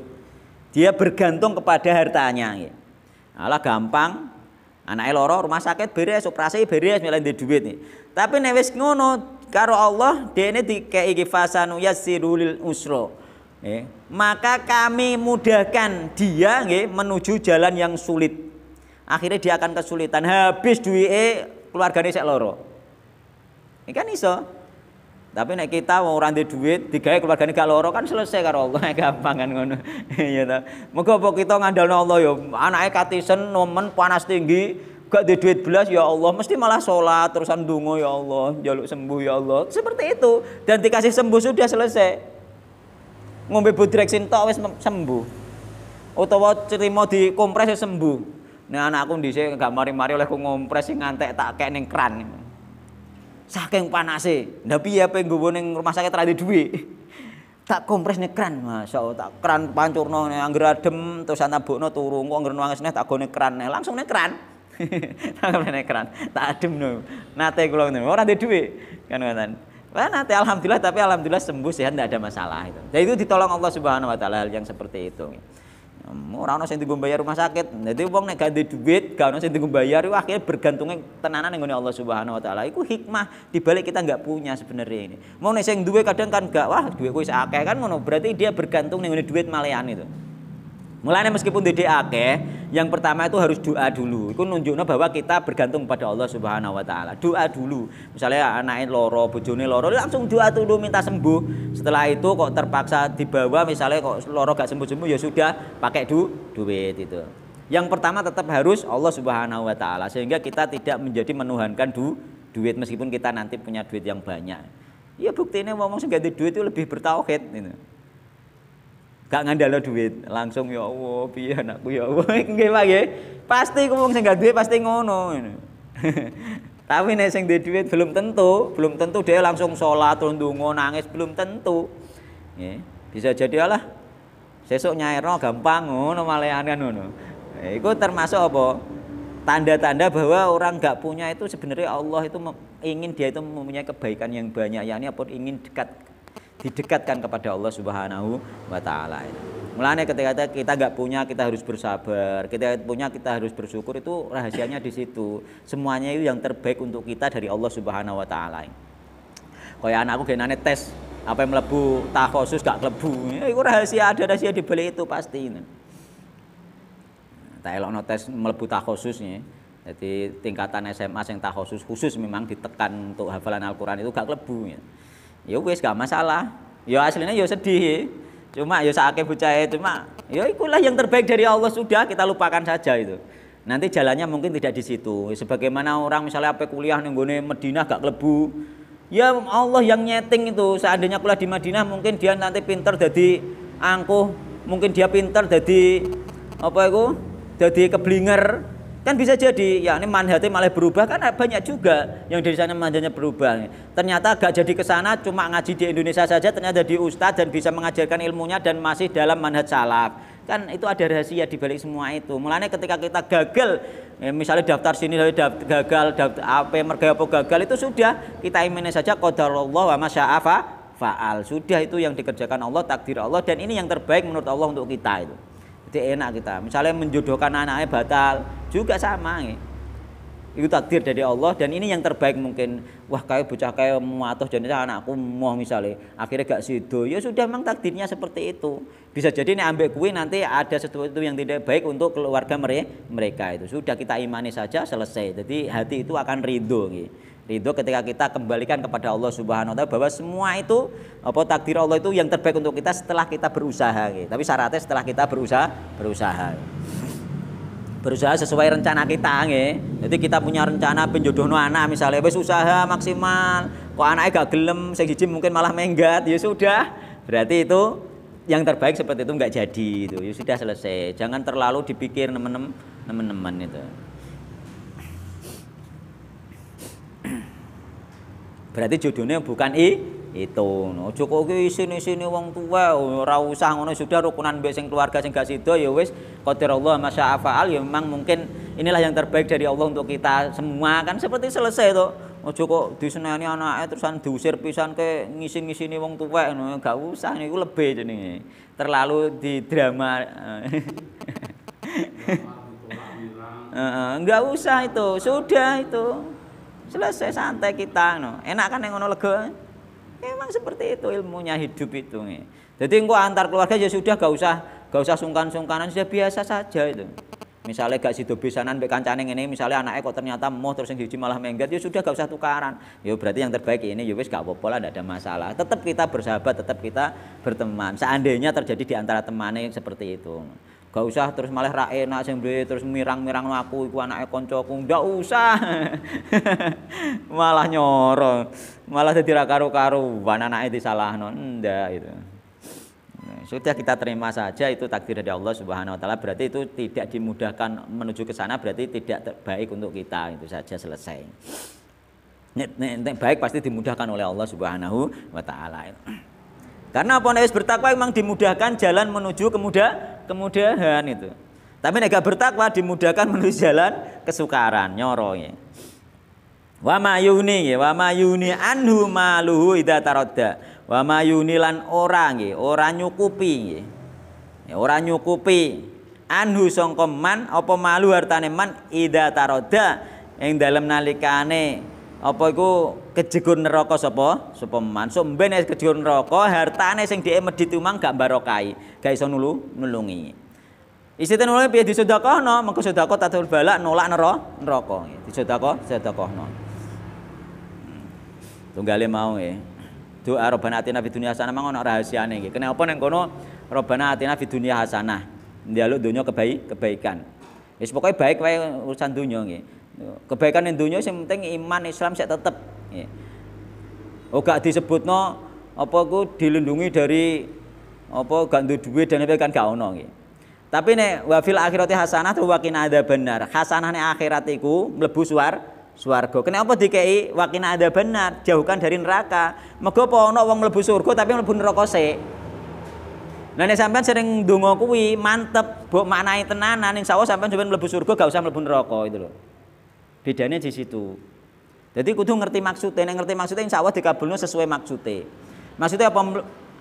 Dia bergantung kepada hartanya. Alah gampang. Anaknya loro rumah sakit beres, operasi beres milih ndek nih. Tapi nek wis ngono karo Allah dene dikei kifasanu yasirul usro. Eh, maka kami mudahkan dia menuju jalan yang sulit akhirnya dia akan kesulitan habis e, keluarganya saya loro ini kan iso tapi nek kita mau randi duit tiga keluarganya gak loro kan selesai karo Allah gampang kan ngono ya ta moga apa kita ngandalno Allah ya anake katisen nomen panas tinggi gak di duit belas ya Allah mesti malah sholat terusan dungo ya Allah jaluk sembuh ya Allah seperti itu dan dikasih sembuh sudah selesai ngombe budrek sintok wis sembuh utawa cerimo di kompres sembuh Nek anakku dhisik gak mari-mari oleh ku ngompres sing ngantek tak kek ning kran. Saking panase. Ndak piye ape nggowo neng rumah sakit terlalu duit, Tak kompres ning kran. Masyaallah tak kran pancurno angger adem terus anak anabukno turu kok angger nangis neng tak keran neng nah, Langsung neng keran tak kompres ning kran. Tak ademno. Nate gue ngono. orang oh, ndek duit Kan ngoten. Nah, nanti alhamdulillah tapi alhamdulillah sembuh sehat tidak ada masalah itu. Jadi itu ditolong Allah Subhanahu wa taala yang seperti itu orang orang sing dienggo bayar rumah sakit. jadi uang nih gak duit, gak ono sing bayar wah akhirnya bergantungnya tenanan ning Allah Subhanahu wa taala. Iku hikmah dibalik kita nggak punya sebenarnya ini. Mau nek yang duit kadang kan gak wah duit gue sakit kan mau berarti dia bergantung dengan duit malayan itu. Mulanya meskipun dede akeh, yang pertama itu harus doa dulu. Itu nunjuknya bahwa kita bergantung pada Allah Subhanahu wa taala. Doa dulu. Misalnya anaknya loro, bojone loro, langsung doa dulu minta sembuh. Setelah itu kok terpaksa dibawa misalnya kok loro gak sembuh-sembuh ya sudah pakai du duit itu. Yang pertama tetap harus Allah Subhanahu wa taala sehingga kita tidak menjadi menuhankan du duit meskipun kita nanti punya duit yang banyak. Ya buktinya ngomong segede duit itu lebih bertauhid gitu gak ngandalo duit langsung ya Allah piye anakku ya Allah nggih Pak nggih pasti ku wong sing gak pasti ngono tapi nek sing duwe duit belum tentu belum tentu dia langsung sholat terus ndonga nangis belum tentu nggih bisa jadi Allah sesuk nyairno gampang ngono malehan kan ngono eh, iku termasuk apa tanda-tanda bahwa orang gak punya itu sebenarnya Allah itu ingin dia itu mempunyai kebaikan yang banyak ini apa ingin dekat didekatkan kepada Allah Subhanahu wa taala. Mulanya ketika kita nggak punya kita harus bersabar, kita punya kita harus bersyukur itu rahasianya di situ. Semuanya itu yang terbaik untuk kita dari Allah Subhanahu wa taala. Kayak anakku genane tes apa yang melebu tak khusus gak kelebu. Ya, itu rahasia ada rahasia di balik itu pasti. Tak elok tes melebu tak khususnya. Jadi tingkatan SMA yang tak khusus khusus memang ditekan untuk hafalan Al-Qur'an itu gak kelebu. Ya ya wis gak masalah ya aslinya ya sedih cuma ya saake bucaya cuma ya ikulah yang terbaik dari Allah sudah kita lupakan saja itu nanti jalannya mungkin tidak di situ sebagaimana orang misalnya apa kuliah nih gue Madinah gak kelebu ya Allah yang nyeting itu seandainya kuliah di Madinah mungkin dia nanti pinter jadi angkuh mungkin dia pinter jadi apa itu jadi keblinger Kan bisa jadi ya ini manhatnya malah berubah kan banyak juga yang dari sana manhatnya berubah. Ternyata gak jadi ke sana cuma ngaji di Indonesia saja ternyata di ustadz dan bisa mengajarkan ilmunya dan masih dalam manhat salaf. Kan itu ada rahasia di balik semua itu. Mulanya ketika kita gagal ya misalnya daftar sini lalu daftar, gagal daftar apa mergaya apa gagal itu sudah kita imani saja Allah wa masya'afa faal. Sudah itu yang dikerjakan Allah takdir Allah dan ini yang terbaik menurut Allah untuk kita itu jadi enak kita misalnya menjodohkan anaknya batal juga sama ya. itu takdir dari Allah dan ini yang terbaik mungkin wah kayak bocah kayak muatoh jadi anakku mau misalnya akhirnya gak sido ya sudah memang takdirnya seperti itu bisa jadi nih ambek kue nanti ada sesuatu yang tidak baik untuk keluarga mereka mereka itu sudah kita imani saja selesai jadi hati itu akan ridho gitu. Ridho ketika kita kembalikan kepada Allah Subhanahu wa taala bahwa semua itu apa takdir Allah itu yang terbaik untuk kita setelah kita berusaha gitu. Tapi syaratnya setelah kita berusaha, berusaha. Berusaha sesuai rencana kita gitu. Jadi kita punya rencana penjodoh anak misalnya wis usaha maksimal, kok anaknya gak gelem, Saya siji mungkin malah menggat, ya sudah. Berarti itu yang terbaik seperti itu nggak jadi itu ya sudah selesai jangan terlalu dipikir teman-teman teman-teman itu Berarti judulnya bukan i itu. no oh, cukup iki sini sini wong tua oh, ora usah ngono sudah rukunan mbek sing keluarga sing gak sida ya wis masya Allah ya memang mungkin inilah yang terbaik dari Allah untuk kita semua kan seperti selesai tuh. Oh, cukup Ojo kok diseneni anake terusan diusir pisan ke ngisi ngisini wong tua, no. gak usah niku lebih jenenge. Terlalu di drama. Enggak usah itu, sudah itu. Selesai santai kita no. Enak kan yang ngono lega. Memang seperti itu ilmunya hidup itu. Nih. Jadi engkau antar keluarga ya sudah gak usah gak usah sungkan-sungkanan sudah biasa saja itu. Misalnya gak sido bisanan mbek kancane ini, misalnya anaknya kok ternyata mau terus yang malah menggat, ya sudah gak usah tukaran. Ya berarti yang terbaik ini ya wis gak apa-apa lah, ada masalah. Tetap kita bersahabat, tetap kita berteman. Seandainya terjadi di antara temannya yang seperti itu. Gak usah terus malah ra enak sing terus mirang-mirang aku iku anake kancaku. Ndak usah. malah nyoro. Malah dadi ra karo-karuan anake disalahno. Ndak itu Sudah kita terima saja itu takdir dari Allah Subhanahu wa taala. Berarti itu tidak dimudahkan menuju ke sana berarti tidak baik untuk kita. Itu saja selesai. baik pasti dimudahkan oleh Allah Subhanahu wa taala. Karena apa bertakwa memang dimudahkan jalan menuju kemudah kemudahan itu. Tapi nek bertakwa dimudahkan menuju jalan kesukaran, nyoro ya. Wa mayuni ya, wa mayuni anhu maluhu idza taradda. Wa mayuni lan ora nggih, ora nyukupi nggih. Ya ora nyukupi anhu sangka man apa malu hartane man idza taradda ing dalem nalikane apa iku kejegur neraka sapa sapa man so mben kejegur neraka hartane sing dhek medhi tumang gak barokai gak iso nulu nulungi Isi isine nulungi piye disedakohno mengko sedekah tatul balak nolak neraka neraka disedekah sedekahno hmm. tunggale mau ya doa robana atina fid dunia hasanah mang ana rahasiane nggih kenapa ning kono robana atina fid hasana, hasanah njaluk donya kebaik kebaikan wis pokoke baik wae urusan donya nggih Kebaikan yang dunia yang penting iman Islam saya tetap. Oh gak disebutno apa aku dilindungi dari apa gak duit dan apa kan gak ono Tapi nih wafil akhirati hasanah tuh wakin ada benar. Hasanah nih akhiratiku iku mlebu suar swarga. Kenapa dikei wakin ada benar, jauhkan dari neraka. Mega apa ono wong mlebu surga tapi mlebu neraka sik. Nah sampean sering dungo kuwi mantep, mbok maknai tenanan nih sawo sampean sampean mlebu surga gak usah mlebu neraka itu loh. Bedanya di situ. Jadi kudu ngerti maksudnya, ngerti maksudnya insya Allah dikabulnya sesuai maksudnya. Maksudnya apa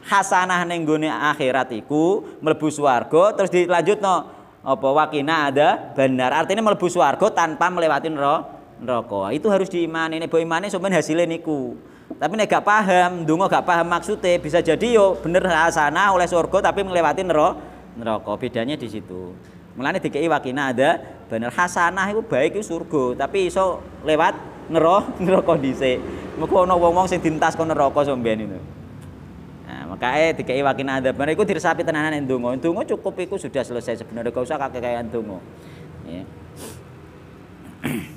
hasanah ning gone akhirat iku mlebu swarga terus dilanjutno apa wakina ada benar. Artinya mlebu swarga tanpa melewati neraka. Itu harus diimani. Nek imane sampean hasilnya niku. Tapi nek gak paham, ndonga gak paham maksudnya bisa jadi yo bener hasanah oleh surga tapi melewati neraka. Neraka bedanya di situ. Mulane dikei wakina ada bener hasanah itu baik itu surga, tapi iso lewat ngeroh neraka kondisi, Muga ana wong-wong sing dintas kono neraka somben itu. Nah, makanya dikei wakina ada bener itu diresapi tenanan endungo endungo cukup itu sudah selesai sebenarnya gak usah kakek-kakean endungo. Ya.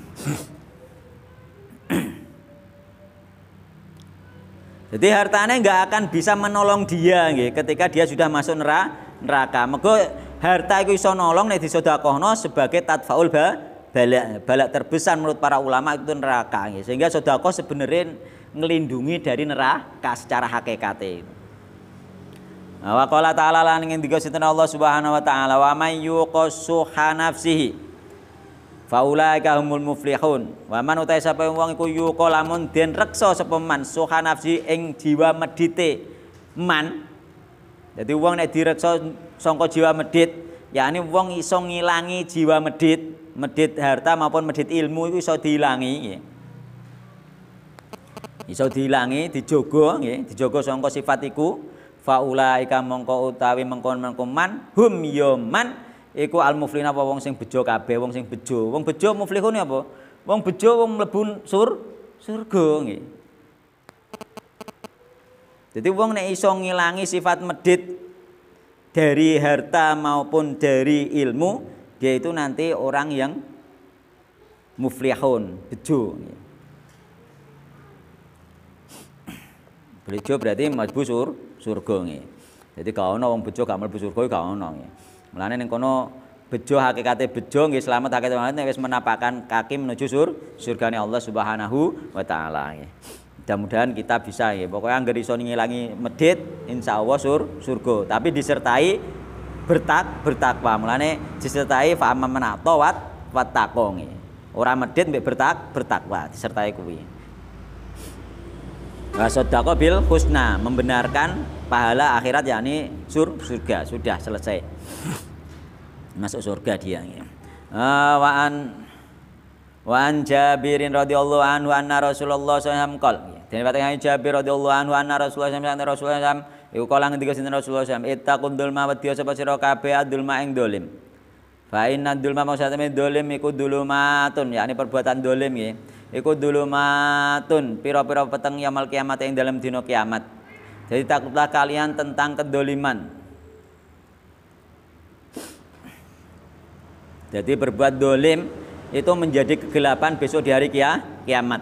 Jadi hartanya nggak akan bisa menolong dia gitu, ketika dia sudah masuk neraka. Mego Harta itu bisa nolong nek disedekahno sebagai tadfaul ba balak. Balak terbesar menurut para ulama itu neraka. nih Sehingga sedekah sebenarnya ngelindungi dari neraka secara hakikate. Nah, wa qala ta'ala lan ing digosinten Allah Subhanahu wa taala wa may yuqassuha nafsihi fa humul muflihun. Wa man utai sapa wong iku yuqa lamun den reksa sapa man suha nafsi ing jiwa medite man. Jadi uang nek direksa songko jiwa medit yakni wong iso ngilangi jiwa medit medit harta maupun medit ilmu itu iso diilangi nggih iso diilangi dijogo nggih dijogo songko sifatiku, faula ika mongko utawi mengkon-mengkon man hum yoman ya iku al muflin apa wong sing bejo kabeh wong sing bejo wong bejo muflihun apa wong bejo wong mlebu sur surga nggih jadi wong nek iso ngilangi sifat medit dari harta maupun dari ilmu dia itu nanti orang yang muflihun bejo bejo berarti mlebu surga jadi kau ono wong bejo gak mlebu surga gak ono nggih mulane ning kono bejo hakikate bejo nggih selamat hakikate wis menapakan kaki menuju sur surgane Allah Subhanahu wa taala nggih mudah-mudahan kita bisa ya pokoknya nggak iso ngilangi medit insya Allah sur surga tapi disertai bertak bertakwa mulane disertai faham menato wat wat takongi ya. orang medit mbek bertak bertakwa disertai kuwi Sodako bil husna membenarkan pahala akhirat yakni sur surga sudah selesai masuk surga dia ya. Uh, eh, waan Wa an Jabirin radhiyallahu anhu anna Rasulullah sallallahu alaihi wasallam ya. Dan katanya Jabir radhiyallahu anhu anna Rasulullah sallallahu alaihi wasallam iku kala ngendika sinten Rasulullah sallallahu alaihi wasallam ittaqul dzulma wa tiya sapa sira kabeh adzulma ing dolim. Fa inna dzulma maksud e dolim iku dulumatun yakni perbuatan dolim nggih. Iku dulumatun pira-pira peteng yamal kiamat ing dalam dina kiamat. Jadi takutlah kalian tentang kedoliman. Jadi berbuat dolim itu menjadi kegelapan besok di hari kia, kiamat.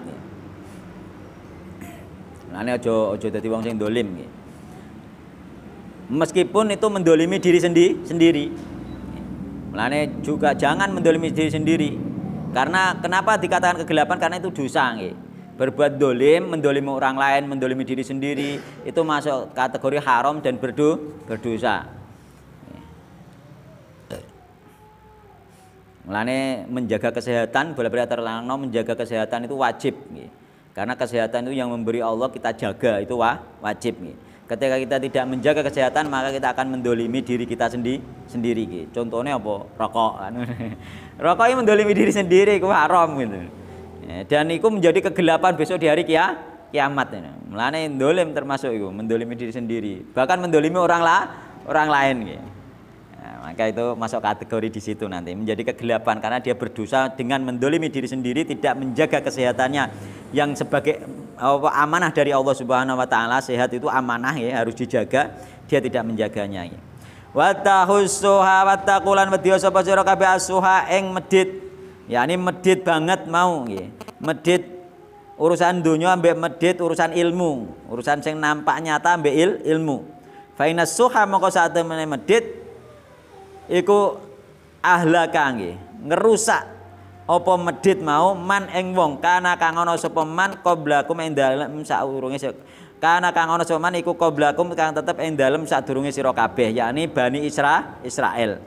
Mulane ojo ojo dadi wong sing dolim Meskipun itu mendolimi diri sendi, sendiri. melane juga jangan mendolimi diri sendiri. Karena kenapa dikatakan kegelapan? Karena itu dosa nge. Berbuat dolim, mendolimi orang lain, mendolimi diri sendiri itu masuk kategori haram dan berdu berdosa. Mulane menjaga kesehatan, boleh berarti terlarang menjaga kesehatan itu wajib. Nge. Karena kesehatan itu yang memberi Allah kita jaga itu wah, wajib nih. Ketika kita tidak menjaga kesehatan maka kita akan mendolimi diri kita sendi sendiri sendiri Contohnya apa? Rokok. Kan? Rokok ini mendolimi diri sendiri itu haram gitu. Ya, dan itu menjadi kegelapan besok di hari kia kiamat. ini. Melane dolim termasuk itu mendolimi diri sendiri. Bahkan mendolimi orang lah orang lain gitu maka itu masuk kategori di situ nanti menjadi kegelapan karena dia berdosa dengan mendolimi diri sendiri, tidak menjaga kesehatannya yang sebagai amanah dari Allah Subhanahu wa taala, sehat itu amanah ya, harus dijaga, dia tidak menjaganya. Ya. Watahussuha wattaqulan wedya sapa sira kabeh asuha ing medit. Ya ini medit banget mau ya. Medit urusan dunia ambek medit urusan ilmu, urusan sing nampak nyata ambek il, ilmu. Fa inna suha mongko saat temene medit iku ahlaka nggih ngerusak apa medit mau man ing wong kana kang ana sapa man qablakum ing dalem sakurunge kana kang ana sapa man iku qablakum kang tetep ing dalem sadurunge sira kabeh yakni Bani Isra Israel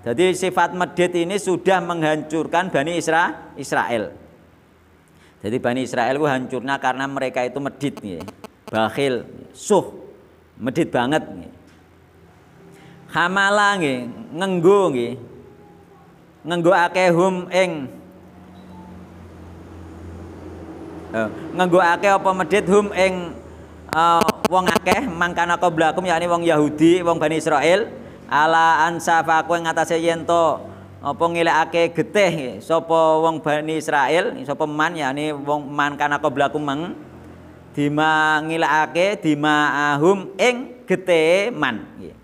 jadi sifat medit ini sudah menghancurkan Bani Isra Israel jadi Bani Israel itu hancurnya karena mereka itu medit nih, bakhil, suh, medit banget nih hamala nggih ngenggo nggih ngenggo akeh hum ing eh, akeh apa medhit hum ing eh, wong akeh mangkana qablakum yakni wong Yahudi wong Bani Israel ala ansafaku ing atase yen to apa ngilekake getih sapa wong Bani Israel sapa man yakni wong man kana qablakum meng dima ngilekake dima ahum eh, ing getih man nggih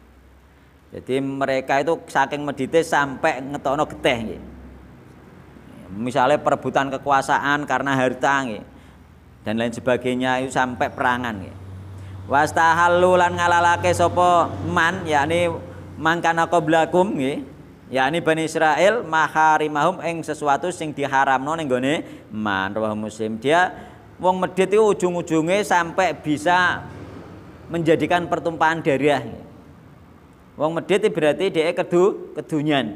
jadi mereka itu saking medite sampai ngetono geteh gitu. Misalnya perebutan kekuasaan karena harta gitu, Dan lain sebagainya itu sampai perangan gitu. Wastahallu lan ngalalake sopo man yakni mangkana qablakum nggih. yakni Bani Israel maharimahum ing sesuatu sing diharamno ning gone man roh muslim. Dia wong medit itu ujung-ujungnya sampai bisa menjadikan pertumpahan darah. Wong medit e berarti dia e kedu kedunyan.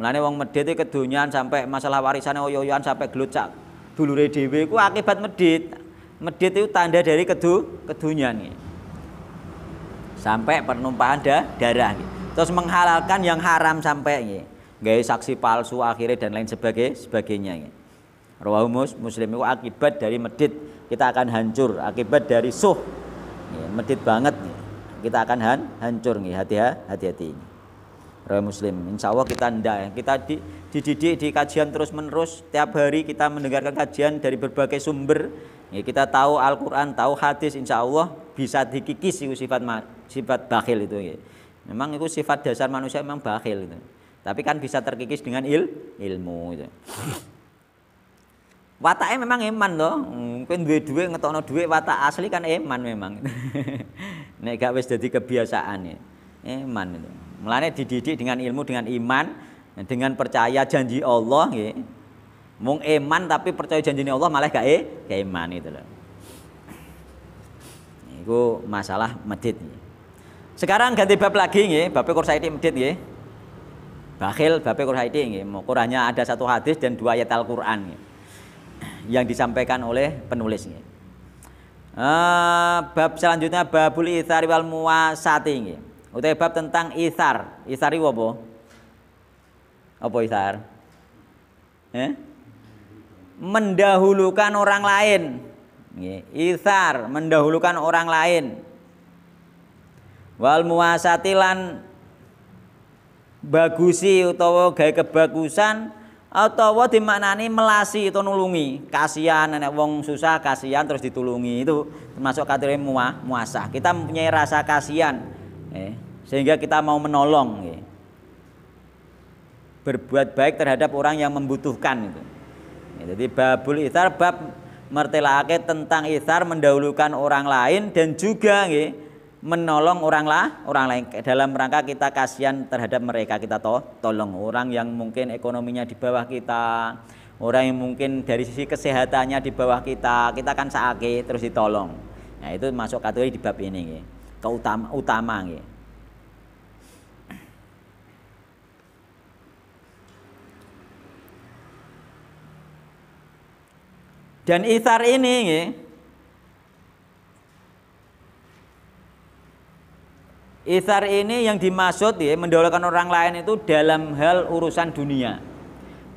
Melainkan wong medit e kedunyan sampai masalah warisan warisannya oyoyan sampai gelucak. Dulu dhewe ku akibat medit. Medit itu tanda dari kedu kedunyan. Sampai penumpahan da, darah. Terus menghalalkan yang haram sampai gitu. Gaya saksi palsu akhirnya dan lain sebagainya. sebagainya gitu. Muslim itu akibat dari medit kita akan hancur akibat dari suh. Medit banget nih kita akan han, hancur nih hati-hati ini. Roy Muslim, insya Allah kita ndak ya. kita di, dididik di kajian terus menerus tiap hari kita mendengarkan kajian dari berbagai sumber ya, kita tahu Al-Quran tahu hadis insya Allah bisa dikikis itu sifat sifat bakhil itu ya. memang itu sifat dasar manusia memang bakhil itu tapi kan bisa terkikis dengan il, ilmu itu. Wataknya e memang eman loh, Mungkin hmm, duwe ngetok no duit watak asli kan eman memang. Nek gak wes jadi kebiasaan ya. Eman itu. Melainnya dididik dengan ilmu dengan iman, dengan percaya janji Allah nggih. Mung eman tapi percaya janji Allah malah gak eh, gak eman itu loh. Iku masalah medit. Sekarang ganti bab lagi ya, bab ini medit ya. Bakhil bab kursaiti nggih. ya. kuranya ada satu hadis dan dua ayat Al-Qur'an nggih yang disampaikan oleh penulis ini. Uh, eh, bab selanjutnya babul ithari wal muwasati ini. Utai bab tentang ithar. Ithari apa? Apa ithar? Eh? Mendahulukan orang lain. Nggih, ithar mendahulukan orang lain. Wal muwasati lan bagusi utawa gaya kebagusan utawa dimaknani melasi itu nulungi kasihan nenek wong susah kasihan terus ditulungi itu termasuk kategori mua, muasa kita mempunyai rasa kasihan eh, sehingga kita mau menolong eh. berbuat baik terhadap orang yang membutuhkan itu eh, jadi babul itar bab mertelake tentang itar mendahulukan orang lain dan juga eh, menolong orang lah orang lain dalam rangka kita kasihan terhadap mereka kita to tolong orang yang mungkin ekonominya di bawah kita orang yang mungkin dari sisi kesehatannya di bawah kita kita kan sakit terus ditolong nah itu masuk kategori di bab ini keutama utama gitu. dan isar ini ini Ithar ini yang dimaksud ya mendahulukan orang lain itu dalam hal urusan dunia.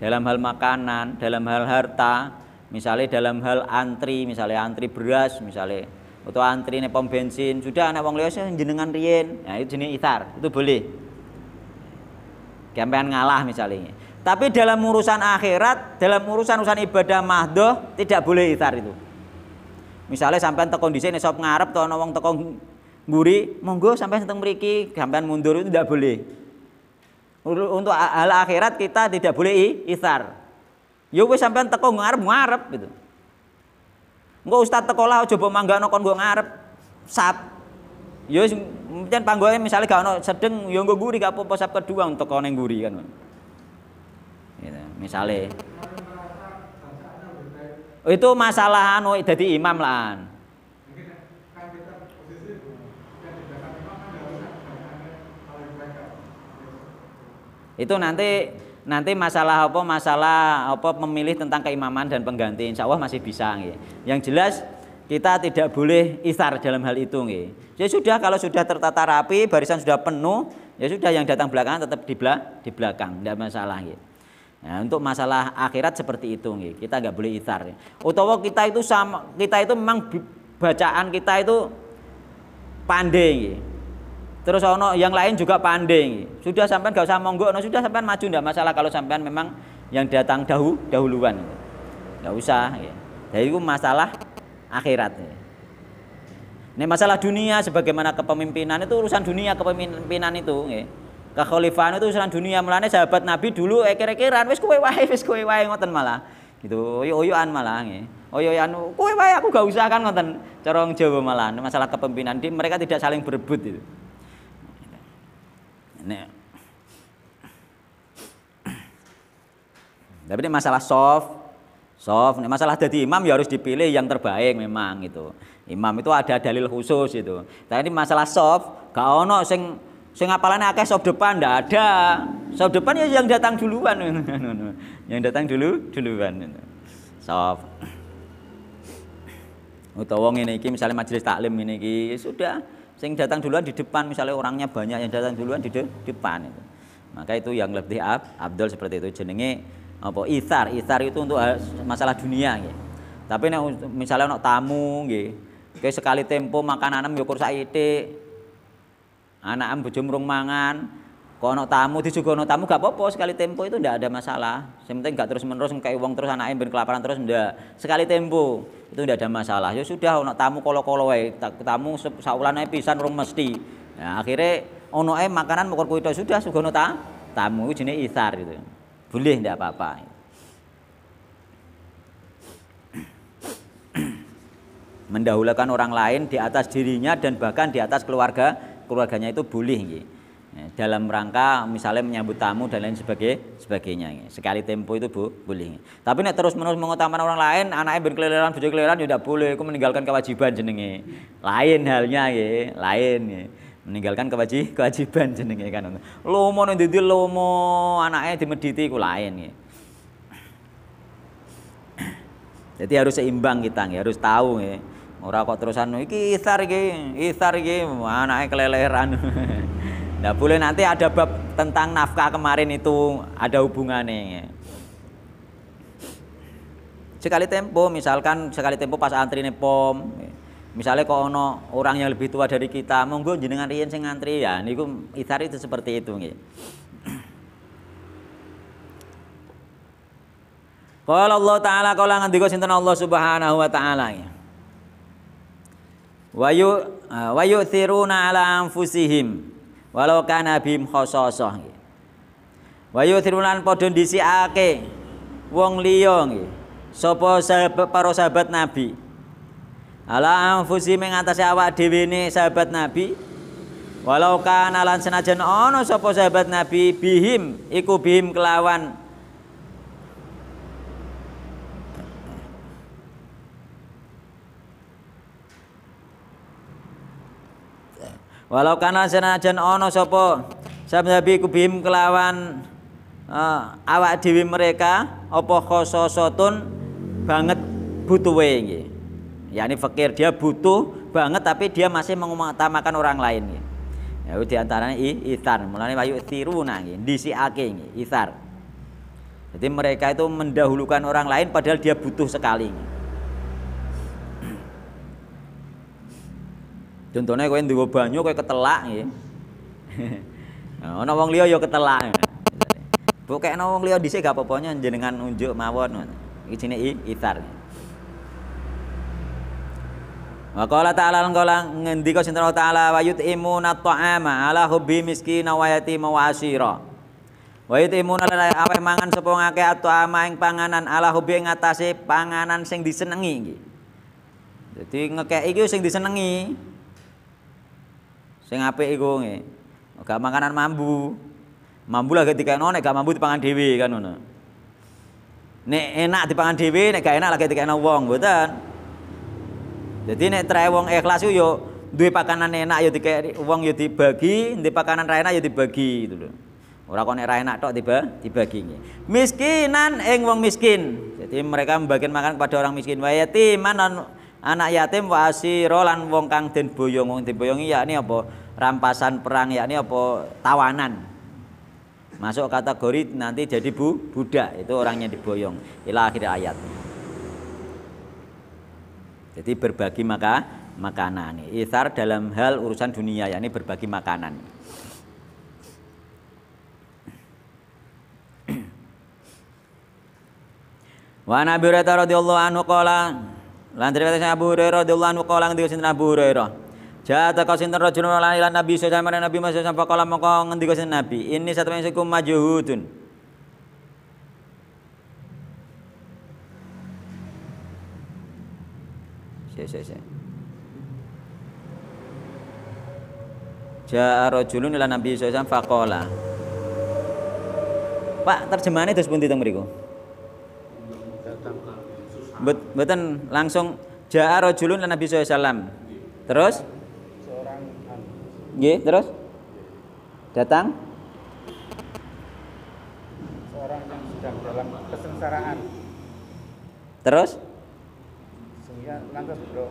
Dalam hal makanan, dalam hal harta, misalnya dalam hal antri, misalnya antri beras, misalnya atau antri nih pom bensin, sudah anak wong liyos jenengan rien. Nah, itu jenis ithar, itu boleh. Gampang ngalah misalnya. Tapi dalam urusan akhirat, dalam urusan urusan ibadah mahdoh tidak boleh ithar itu. Misalnya sampai kondisi ini sop ngarep to orang wong buri monggo sampai teng meriki sampai mundur itu tidak boleh. Untuk hal akhirat kita tidak boleh isar. Ya wis sampean teko ngarep ngarep gitu. Engko ustaz teko lah coba manggano kon nggo ngarep. Sat. Ya wis pancen panggone misale gak ono sedeng ya nggo guri gak apa-apa sap kedua untuk kon guri kan. Gitu, misale. Itu masalah anu jadi imam lah. Itu nanti nanti masalah apa masalah apa memilih tentang keimaman dan pengganti insya Allah masih bisa nge. Yang jelas kita tidak boleh isar dalam hal itu nge. Ya sudah kalau sudah tertata rapi, barisan sudah penuh, ya sudah yang datang belakang tetap di, belak, di belakang, tidak masalah nge. Nah, untuk masalah akhirat seperti itu nge. Kita nggak boleh isar. Utawa kita itu sama kita itu memang bacaan kita itu pandai nge. Terus ono yang lain juga pandai. Sudah sampean gak usah monggo, ono sudah sampean maju ndak masalah kalau sampean memang yang datang dahulu dahuluan. nggak usah ya. Jadi itu masalah akhirat. ya. Ini masalah dunia sebagaimana kepemimpinan itu urusan dunia kepemimpinan itu ya. Kekhalifahan itu urusan dunia melane sahabat Nabi dulu eh kira kira wes kowe wae wes kowe wae ngoten malah. Gitu oyo-oyoan malah nggih. anu, kowe wae aku gak usah kan ngoten. corong Jawa malah masalah kepemimpinan di mereka tidak saling berebut itu. Ini. Tapi ini masalah soft, soft. Ini masalah jadi imam ya harus dipilih yang terbaik memang itu Imam itu ada dalil khusus itu. Tapi ini masalah soft, gak ono sing sing apalane akeh soft depan ndak ada. Soft depan ya yang datang duluan. yang datang dulu duluan. Gitu. Soft utawa ngene iki misalnya majelis taklim ini iki sudah Sing datang duluan di depan misalnya orangnya banyak yang datang duluan di de depan itu. Maka itu yang lebih ab, abdul seperti itu jenenge apa ithar. Ithar itu untuk eh, masalah dunia gitu. Tapi nek misalnya ono tamu nggih, kayak sekali tempo makanan yo kursa saite, Anak bojo mrung mangan, Kalau ono tamu disuguhno tamu gak apa-apa sekali tempo itu tidak ada masalah. Sementara penting gak terus-menerus kayak uang terus anaknya ben kelaparan terus ndak. Sekali tempo itu tidak ada masalah ya sudah ono tamu kalau kolo wae tamu saulane pisan rum mesti nah, ya, akhirnya ono ae makanan mukur kuwi sudah ono ta tamu jenis isar gitu boleh tidak apa-apa mendahulukan orang lain di atas dirinya dan bahkan di atas keluarga keluarganya itu boleh gitu. Ya, dalam rangka misalnya menyambut tamu dan lain sebagainya, sebagainya. Sekali tempo itu bu, boleh. Tapi nek terus menerus mengutamakan orang lain, anaknya ben keliran, bojo keliran ya boleh. Aku meninggalkan kewajiban jenenge. Lain halnya ya, lain ya. Meninggalkan kewajib, kewajiban jenenge kan. lo Lomo nendidi lo mau anaknya dimediti ku lain ya. Jadi harus seimbang kita, ya. harus tahu ya. orang kok terusan iki isar iki, isar iki anaknya keleleran. Nah boleh nanti ada bab tentang nafkah kemarin itu ada hubungannya. Sekali tempo misalkan sekali tempo pas antri nih pom, misalnya kok ono orang yang lebih tua dari kita, monggo jenengan riyen sing antri ya, niku itar itu seperti itu nih kalau Allah taala kala ngendika sinten Allah Subhanahu wa taala. ya. Wayu wayu siruna ala anfusihim walau kana bim khososoh nggih wa yuthirulan padha ndisiake wong liya nggih sapa para sahabat nabi ala anfusi ing atase awak dhewe ne sahabat nabi walau kana lan senajan ana sapa sahabat nabi bihim iku bihim kelawan walau kana senajan ono sopo sabdabi kubim kelawan uh, awak dewi mereka opo khososotun banget butuh gitu. ya ini fakir dia butuh banget tapi dia masih mengutamakan orang lain ya di antaranya i, itar bayu wayu tiruna gitu. disi ake gitu. itar jadi mereka itu mendahulukan orang lain padahal dia butuh sekali gitu. Contohnya kau yang banyu kau ketelak ya Ana wong liya ya ketelak. Pokoknya wong liya sini gak apa-apa jenengan unjuk mawon. di sini i itar Wakola ta'ala ngola qala ngendika sinten Allah ta'ala wa yut'imuna ta'ama ala hubbi miskin wa yatim wa asira. Wa yut'imuna lan aweh mangan sapa ngakeh ta'ama ing panganan ala hubbi ngatasi panganan sing disenengi Jadi Dadi ngekeki iki sing disenengi. Sing apik iku Gak makanan mambu. Mambu lagi ketika nek gak mambu dipangan dhewe kan ngono. Nek enak dipangan dhewe, nek gak enak lagi dikekno wong, mboten. Jadi nek trae wong ikhlas yo duwe pakanan enak yo dikek wong yo dibagi, duwe pakanan ra enak yo dibagi gitu lho. Ora kok nek ra enak tok tiba dibagi nggih. Miskinan ing wong miskin. Jadi mereka membagikan makan kepada orang miskin. Wa yatiman anak yatim wa asiro lan wong kang den boyong wong diboyongi yakni apa rampasan perang yakni apa tawanan masuk kategori nanti jadi bu budak itu orangnya diboyong ila akhir ayat jadi berbagi maka makanan ithar dalam hal urusan dunia yakni berbagi makanan wa nabi radhiyallahu anhu qala Lan dari kata Abu Hurairah radhiyallahu anhu qala ngendika sinten Abu Hurairah. Jata ka sinten rajulun lan ila Nabi sallallahu alaihi Nabi Mas sampai kala mongko ngendika sinten Nabi, ini satu yang suku majuhudun. Si si si. Ja'a rajulun ila Nabi sallallahu alaihi faqala. Pak, terjemahannya terus pun diteng mriku. Datang Mboten langsung jaa rajulun lan Nabi sallallahu alaihi wasallam. Terus seorang Nggih, terus? Datang seorang yang sedang dalam kesengsaraan. Terus? Sehingga lantas bro,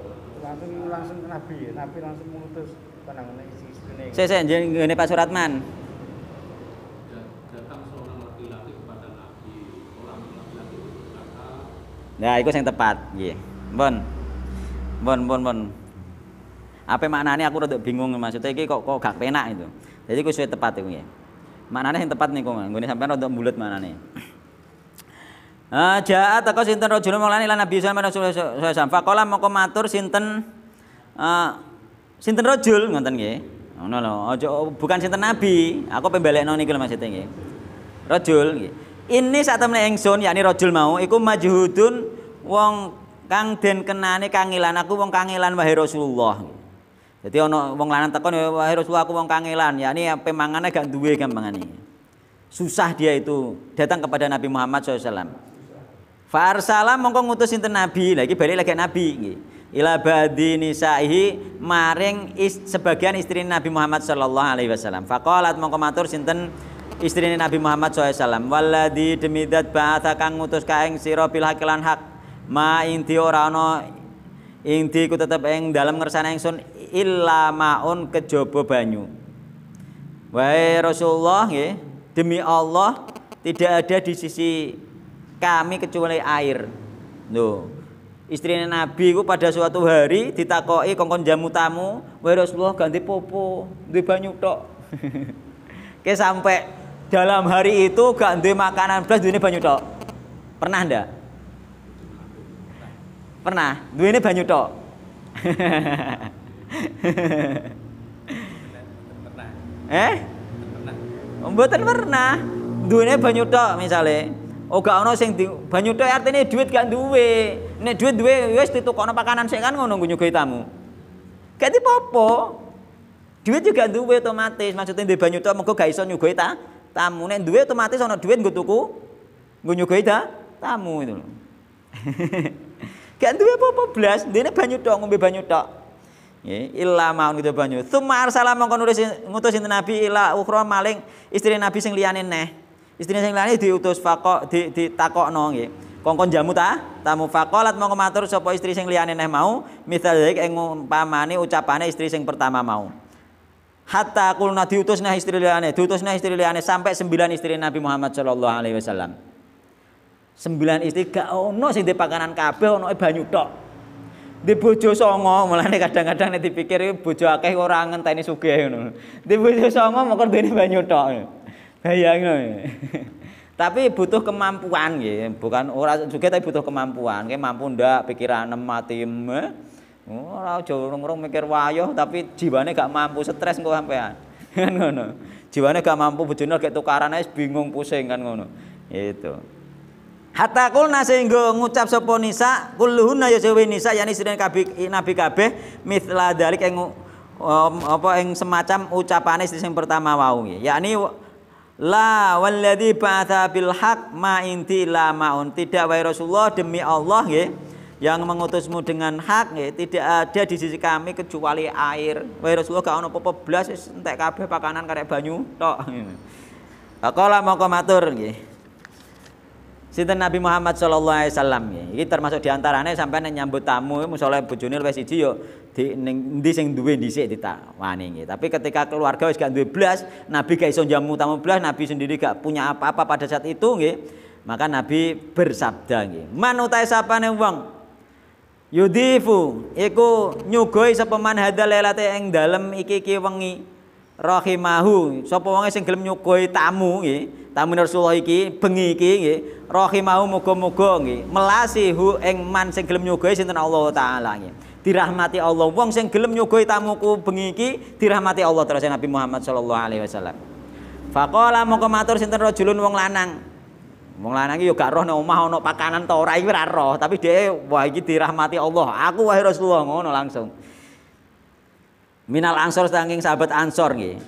langsung langsung ke Nabi, Nabi langsung mengutus isi istri-istrine. Saya saya ini Pak Suratman. Nah, itu yang tepat, Iya. Bon. Bon bon bon. Apa maknanya aku rada bingung maksudnya iki kok kok gak penak itu. Jadi iku sudah tepat iku nggih. Maknane sing tepat niku, nggone sampean rada bulat maknane. Uh, eh, jahat, teko sinten rajul mulane lan Nabi sallallahu alaihi wasallam. Faqala moko matur sinten uh, sinten rajul ngoten nggih. Ngono lho, aja bukan sinten nabi. Aku pembalekno niki lho maksudnya nggih. Rajul nggih ini saat temen ya yakni rojul mau iku majhudun wong kang den kenane kangilan aku wong kangilan wahai Rasulullah jadi ono wong lanang ya wahai Rasulullah aku wong kangilan ya apa pemangane gak duwe gampangane susah dia itu datang kepada Nabi Muhammad SAW Farsala mongko ngutus sinten nabi lagi balik lagi nabi nggih ila badi nisaihi maring is, sebagian istri Nabi Muhammad sallallahu alaihi wasallam faqalat mongko matur sinten istrine Nabi Muhammad SAW waladi demi dat ba'atha kang ngutus kaeng siro bil hakilan hak ma inti ora ana ing ku tetep dalam dalem ngersane sun illa maun kejobo banyu wae Rasulullah ye, demi Allah tidak ada di sisi kami kecuali air no istrinya Nabi ku pada suatu hari ditakoi kongkon jamu tamu, wah Rasulullah ganti popo, di banyu tok. Kayak sampai dalam hari itu gak duwe makanan plus duwe banyu tok pernah ndak pernah duwe banyu tok eh mboten pernah duwe banyu tok misalnya oh gak ono sing banyu tok artine duit gak duwe nek duit duwe wis ditukokno pakanan sik kan ngono nyugoi tamu gak popo duit juga duit otomatis maksudnya di banyu tok mengko gak iso nyugoi ta tamu nek duwe otomatis ana duit nggo tuku nggo nyuguhi ta tamu itu lho gak duwe apa-apa blas dene banyu tok ngombe banyu tok nggih illa maun gitu banyu tsumma arsala mongko nulis ngutus sinten nabi ila ukhra maling istri nabi sing liyane neh istri sing liyane diutus fakok di ditakokno nggih kongkon jamu ta tamu faqalat mongko matur sapa istri sing liyane neh mau mithal ing umpamane ucapane istri sing pertama mau hatta kulna diutusna istri liane, diutusna istri liane sampai sembilan istri Nabi Muhammad Shallallahu Alaihi Wasallam. Sembilan istri gak ono sing di pakanan kabel ono banyu tok. Di bojo songo mulane kadang-kadang nih dipikir bojo akeh ora ngenteni sugih ngono. Di bojo songo mokor duwe banyu tok. Bayangno. tapi butuh kemampuan nggih, bukan orang sugih tapi butuh kemampuan. Kayak mampu ndak pikiran mati. Eh? Oh, ora aja urung-urung mikir wayuh tapi jiwane gak mampu stres engko sampean. Kan ngono. Jiwane gak mampu bojone gak tukaran ae bingung pusing kan ngono. Itu. Hatta kulna sehingga ngucap sapa nisa kulluhunna ya sewe nisa yani sidan kabeh nabi kabeh mithla dalik ing um, apa ing semacam ucapane sing pertama wau yakni La walladzi ba'atsa bil haq ma inti la maun. Tidak wahai Rasulullah demi Allah nggih yang mengutusmu dengan hak ya, tidak ada di sisi kami kecuali air. wa Rasulullah gak ono apa-apa blas wis entek kabeh pakanan karek banyu tok. kala moko matur nggih. Sinten Nabi Muhammad sallallahu alaihi wasallam Iki termasuk diantaranya sampai nyambut tamu musala bojone wis siji yo di ning ndi sing duwe dhisik ditawani nggih. Tapi ketika keluarga wis gak duwe blas, Nabi gak iso jamu tamu blas, Nabi sendiri gak punya apa-apa pada saat itu nggih. Maka Nabi bersabda nggih, "Man utahe sapane wong Yudifu iku nyugoi sapa man hadal lelate ing dalem iki-iki wengi rahimahu sapa wonge sing gelem nyugoi tamu nggih tamu Rasulullah iki bengi iki nggih rahimahu muga-muga nggih melasihu ing man sing gelem nyugoi sinten Allah taala nggih dirahmati Allah wong sing gelem nyugoi tamuku bengi iki dirahmati Allah terus Nabi Muhammad sallallahu alaihi wasallam faqala mongko matur sinten rajulun wong lanang Wong lanang yo gak roh nang omah ana pakanan ta ora iki roh, tapi dia wah iki dirahmati Allah. Aku wahai Rasulullah ngono langsung. Minal Ansor saking sahabat Ansor nggih.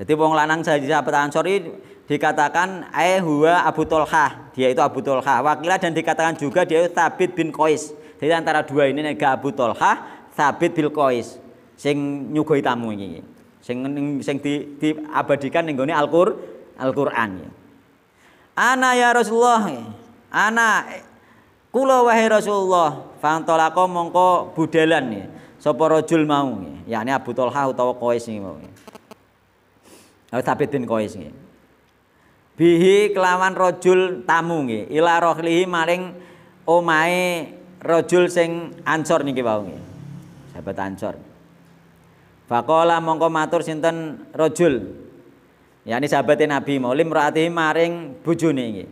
Jadi wong lanang sahabat Ansor ini dikatakan ai huwa Abu Tolha, dia itu Abu Tolha. Wakilah dan dikatakan juga dia itu Thabit bin Qais. Jadi antara dua ini nek Abu Tolha, Thabit bin Qais sing nyugoi tamu iki. Sing sing di, diabadikan ning gone Al-Qur'an. al Ana ya Rasulullah. Ana kula wahai Rasulullah. Fantolako mongko budelan nih. Sopo rojul mau nih. Ya Abu Talha utawa Qais nih mau nih. Oh, tapi din Qais nih. Bihi kelawan rajul tamu nih. Ila rohlihi maring omae rajul sing ancor nih kibau nih. Sahabat ancor. Fakola mongko matur sinten rajul, ini sahabatnya Nabi mau limraati maring bojone iki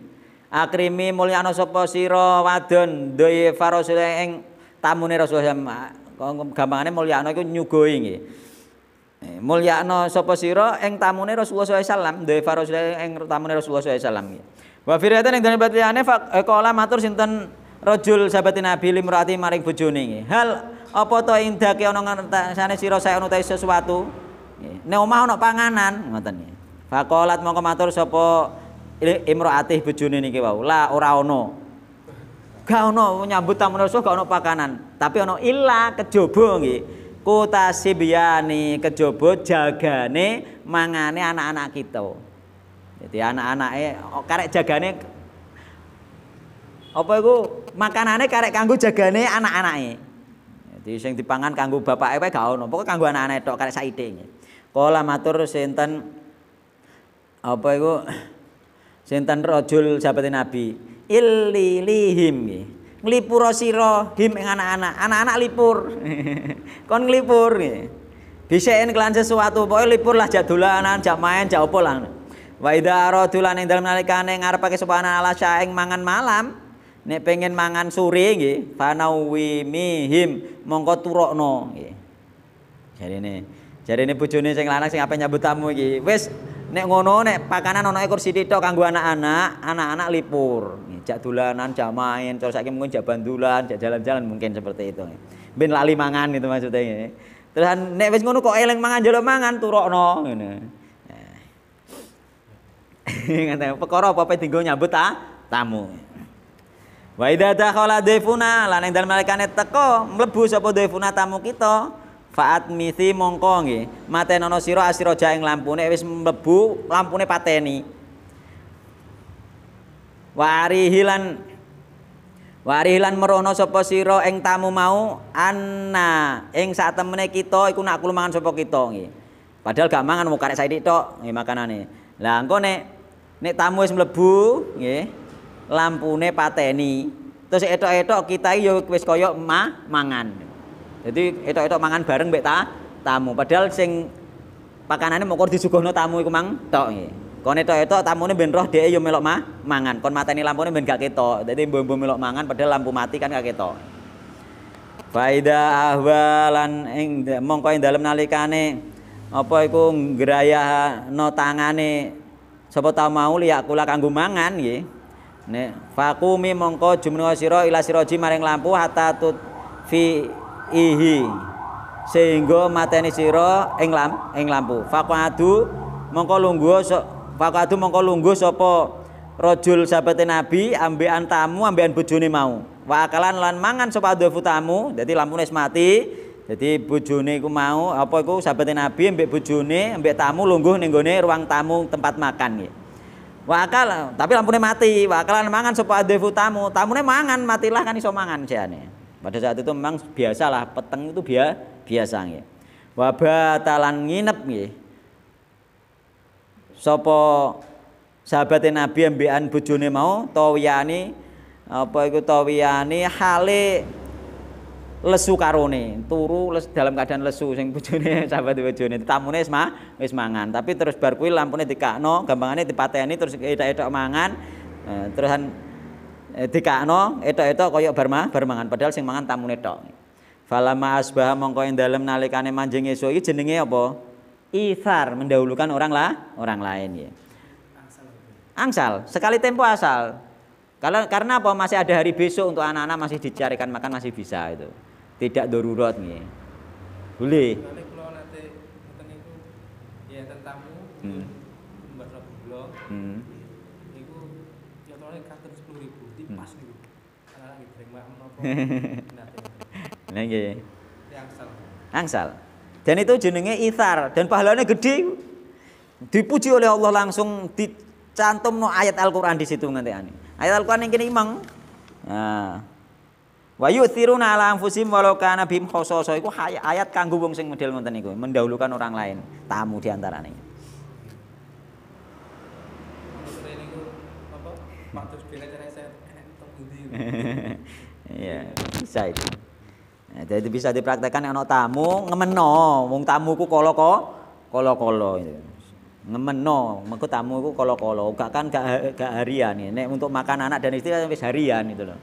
akrimi mulyano sopo siro wadon duwe farosule ing tamune Rasulullah mulia no iku nyugoi nggih eh, mulyakno sapa sira eng tamune Rasulullah sallallahu alaihi wasallam duwe farosule ing tamune Rasulullah saw. alaihi wasallam wa firiyatan ing dalem eh, matur sinten rojul sahabat Nabi limrati maring bojone hal apa to ing dake ana ngertasane sira saya ono sesuatu nek omah panganan ngoten Fakolat mongko matur sapa imroatih bujuni niki wau. La ora ono. Gak ono nyambut tamu rasul gak ono pakanan. Tapi ono illa kejaba nggih. Kota sibyani kejaba jagane mangane anak-anak kita. Jadi anak-anake oh, karek jagane apa iku makanannya karek kanggo jagane anak-anake. Jadi sing dipangan kanggo bapak wae gak ono. pokok kanggo anak anak itu karek saithik. Kala matur sinten apa itu sinten rojul jabatin Nabi illilihim nggih nglipuro sira him ing anak-anak anak-anak lipur kon nglipur bisa bisaen kelan sesuatu pokoke lipur lah jak dolanan jak main jak opo lah wa idza aradu lan ing dalem nalikane ngarepake ala saing mangan malam nek pengen mangan sore nggih mihim, mongko turokno nggih jarene jarene bojone sing lanang sing ape nyambut tamu iki wis Nek ngono nek pakanan ono e kursi tok kanggo anak-anak, anak-anak lipur. Jak dulanan, jak main, terus saiki mungkin jak bandulan, jak jalan-jalan mungkin seperti itu. bin lali mangan itu maksudnya. Ya. Terus nek wis ngono kok eling mangan jalo mangan turokno ngene. Eh. Ngene pekoro, apa pe dinggo nyambut ta? Ah? tamu. Wa idza dakhala defuna lan yang dalem malikane teko mlebu sapa defuna tamu kita Faat mithi mongko nggih, matenono sira asira jaing lampune wis mlebu lampune pateni. Wari hilan Wari hilan merono sapa sira ing tamu mau anna ing sak temene kita iku nak kulo mangan sapa kita nggih. Padahal gak mangan mau karek saiki tok nggih makanane. Lah engko nek nek tamu wis mlebu nggih lampune pateni. Terus etok-etok kita yo ya wis koyo ma mangan. Jadi etok-etok mangan bareng mbek ta, tamu. Padahal sing pakanannya kor di disuguhno tamu itu mang tok nggih. Kon etok itu tamu ini roh dia yo melok mah mangan. Kon lampu ini ben gak keto. Jadi bumbu -bum melok mangan padahal lampu mati kan gak keto. Faida ahwalan ing mongko ing dalam nalikane apa iku no tangane sapa ta mau liyak kula kanggo mangan nggih. Nek fakumi mongko jumno sira ila siraji maring lampu hatta tut fi ihi sehingga mateni sira ing lam ing lampu faqadu mongko lungguh faqadu mongko lungguh sapa rajul sahabate nabi ambean tamu ambean bojone mau wa akalan lan mangan sapa adhefu tamu dadi lampune mati dadi bojone iku mau apa iku sahabate nabi ambek bojone ambek tamu lungguh ning gone ruang tamu tempat makan ya Wakal, tapi lampune mati. Wakalan mangan sapa adhefu tamu. Tamune mangan, matilah kan iso mangan jane. Pada saat itu memang biasalah peteng itu biasa biasa nggih. wabatalan nginep nggih. Sapa sahabat Nabi ambekan bojone mau tawiyani apa iku tawiyani hale lesu karone turu les, dalam keadaan lesu sing bojone sahabat bojone tamune wis ma, wis tapi terus bar kuwi lampune dikakno gampangane dipateni terus edak-edak mangan eh, terusan Eh, dikakno etok-etok koyok berma bermangan. padahal sing mangan tamune tok. Falama asbah mongko ing dalem nalikane manjing esuk iki jenenge apa? Ithar, mendahulukan orang lah, orang lain ya. Angsal, sekali tempo asal. Kalau karena apa masih ada hari besok untuk anak-anak masih dicarikan makan masih bisa itu. Tidak darurat nih. Ya. Boleh. Ya hmm. Nggih. Iya. Angsal. Angsal. Dan itu jenenge ithar dan pahalanya gede. Dipuji oleh Allah langsung dicantum no ayat Al-Qur'an di situ nanti ani Ayat Al-Qur'an yang kene imang. Nah. Wa yuthiruna ala anfusihim walau kana bihim khosasa iku ayat kanggo wong sing model ngoten niku, mendahulukan orang lain, tamu di antara antaranya. Iya, bisa itu. Nah, jadi bisa dipraktekkan ono tamu ngemeno, wong tamuku kolo ko, kolo kolo itu. Ngemeno, mengku tamuku kolo kolo, gak kan gak, gak harian ya. Nek untuk makan anak dan istri kan sampai harian itu loh.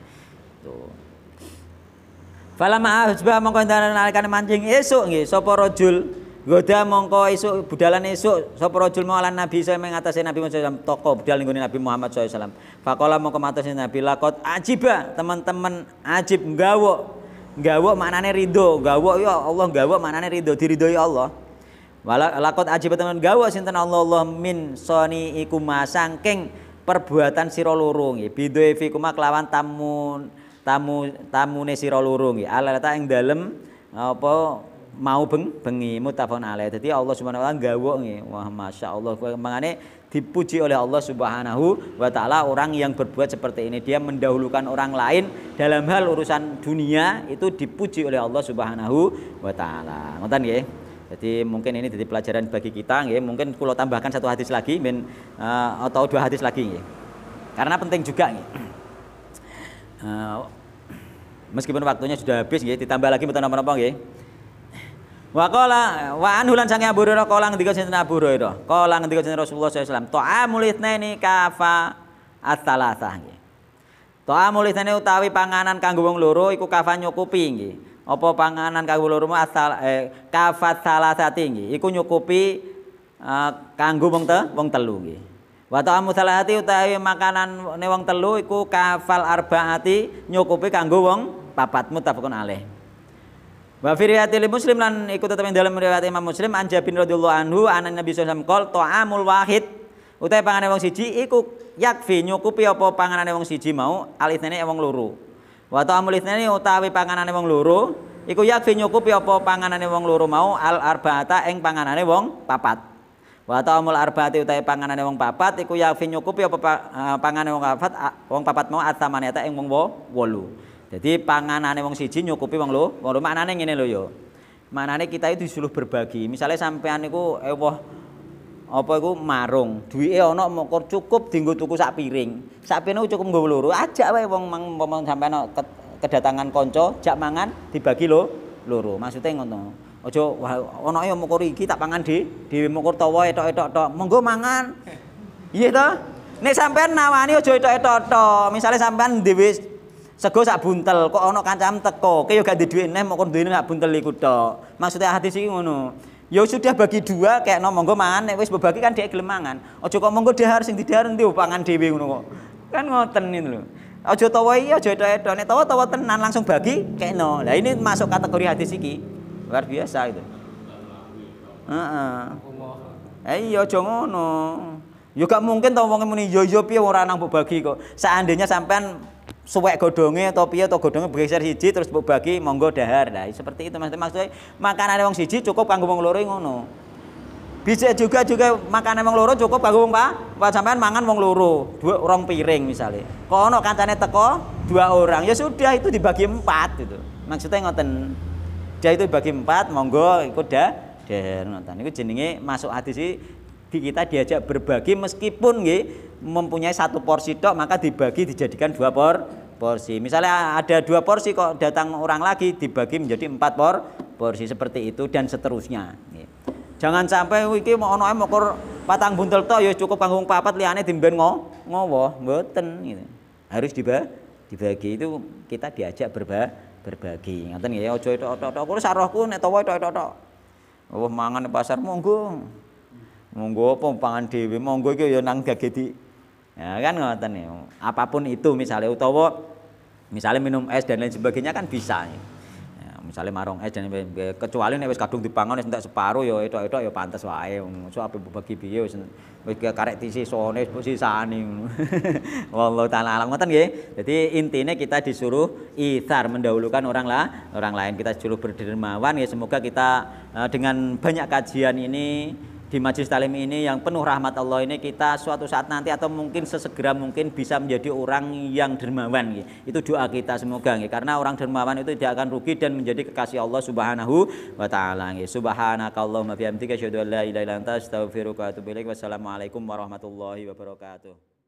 Tuh. Fala ma'ahusbah mongko ndaran mancing esok nggih sapa rajul Goda mongko esuk budalan esuk so rajul mualan Nabi saya mengatasi Nabi Muhammad SAW toko budal nggone Nabi Muhammad SAW. fakola mongko matasi Nabi lakot ajiba teman-teman ajib gawok mana maknane ridho, gawok ya Allah mana maknane ridho diridhoi Allah. Wala lakot ajiba teman gawok sinten Allah Allah min soni ikuma sangking perbuatan sira loro nggih. fikuma kelawan tamu tamu tamune sira loro alat Alata yang dalem apa mau beng bengi mutafon alaih. Jadi Allah Subhanahu wa taala gawe Wah, masya Allah mengani. dipuji oleh Allah Subhanahu wa taala orang yang berbuat seperti ini. Dia mendahulukan orang lain dalam hal urusan dunia itu dipuji oleh Allah Subhanahu wa taala. Ngoten ya Jadi mungkin ini jadi pelajaran bagi kita ya Mungkin kalau tambahkan satu hadis lagi min, uh, atau dua hadis lagi ya. Karena penting juga ya. Uh, meskipun waktunya sudah habis ya ditambah lagi mboten napa ya. Wa qala wa anhu sange Abu Hurairah qala ngendika sinten Abu Hurairah. Qala ngendika sinten Rasulullah SAW. alaihi wasallam, "Ta'amul itsnaini kafa as-salasah." Ta'amul itsnaini utawi panganan kanggo wong loro iku kafa nyukupi nggih. Apa panganan kanggo loro asal eh, kafa salasati tinggi. Iku nyukupi eh, kanggo wong te wong telu nggih. Wa ta'amu salahati utawi makanan ne wong telu iku kafal arbaati nyukupi kanggo wong papat muttafaqun alaih. Wa fi riwayatil Muslim lan iku tetep ing dalam riwayat Imam Muslim an Jabir radhiyallahu anhu anan Nabi sallallahu alaihi wasallam qol ta'amul wahid utahe pangane wong siji iku yakfi nyukupi apa panganane wong siji mau alithene wong loro. Wa ta'amul ithnani utawi panganane wong loro iku yakfi nyukupi apa panganane wong loro mau al arbaata ing panganane wong papat. Wa ta'amul arbaati utahe panganane wong papat iku yakfi nyukupi apa eh, panganane wong papat wong papat mau atsamane ta ing wong 8. Jadi panganane wong siji nyukupi wong lo, wong lo maknane ngene lo yo. Maknane kita itu disuruh berbagi. Misalnya sampean eh wah, apa itu marung, duwike ana mokor cukup dienggo tuku sak piring. Sak piring cukup gue loro, Aja wae wong mang sampean kedatangan konco, jak mangan dibagi lo, luru. Maksudnya ngono. Aja ana ya mokor iki tak pangan di, dhewe mokor tawa etok-etok tok. Monggo mangan. Iya toh. Nih sampean nawani ojo etok-etok tok. Misalnya sampean dhewe sego sak buntel kok ono kancam teko ke yo gak duit neh mau duwe sak buntel ikut tok maksudnya hati sih ngono yo sudah bagi dua kayak no monggo mangan nih, wes berbagi kan dia Oh mangan aja kok monggo dahar sing didahar nanti, upangan dewi ngono kok kan ngoten itu loh. aja tawa iya aja edo nih tawa tawa tenan langsung bagi kayak no lah ini masuk kategori sih ki, luar biasa itu heeh eh iya aja ngono Ya gak mungkin tau wong muni yo yo piye ora nang bagi kok. Seandainya sampean suwek godongnya atau piye atau godhonge bergeser siji terus mbok bagi monggo dahar. Nah, seperti itu Mas. Maksudnya makanan wong siji cukup kanggo wong loro ngono. Bisa juga juga makanan wong loro cukup kanggo wong Pak. Pak sampean mangan wong loro, dua orang piring misalnya. Kono kancane teko dua orang. Ya sudah itu dibagi empat gitu. Maksudnya ngoten. Dia itu dibagi empat, monggo ikut dah. Dan ngoten. Iku jenenge masuk hati sih kita diajak berbagi meskipun nggih mempunyai satu porsi tok maka dibagi dijadikan dua por porsi. Misalnya ada dua porsi kok datang orang lagi dibagi menjadi empat por porsi seperti itu dan seterusnya. Jangan sampai wiki mau mau kor patang buntel tok ya cukup panggung papat liane timben ngo ngowo mboten gitu. Harus dibagi dibagi itu kita diajak berbagi berbagi. ya nggih, aja tok-tok aku sarahku nek tawa tok-tok. Oh, mangan pasar monggo monggo apa pangan dhewe monggo iki ya nang di ya kan ngoten ya apapun itu misalnya utawa misalnya minum es dan lain sebagainya kan bisa ya. ya misalnya marong es dan lain kecuali nek wis kadung dipangan wis entek separuh ya etok-etok ya pantes wae so ape bagi piye wis karek tisi sone sisane wallahu taala alam ngoten nggih jadi intinya kita disuruh ithar mendahulukan orang lah orang lain kita disuruh berdermawan ya semoga kita eh, dengan banyak kajian ini di majelis talim ini yang penuh rahmat Allah ini kita suatu saat nanti atau mungkin sesegera mungkin bisa menjadi orang yang dermawan gitu itu doa kita semoga gitu karena orang dermawan itu tidak akan rugi dan menjadi kekasih Allah subhanahu wa ta'ala subhanakallahumma bihamdika an la wa atubu wassalamualaikum warahmatullahi wabarakatuh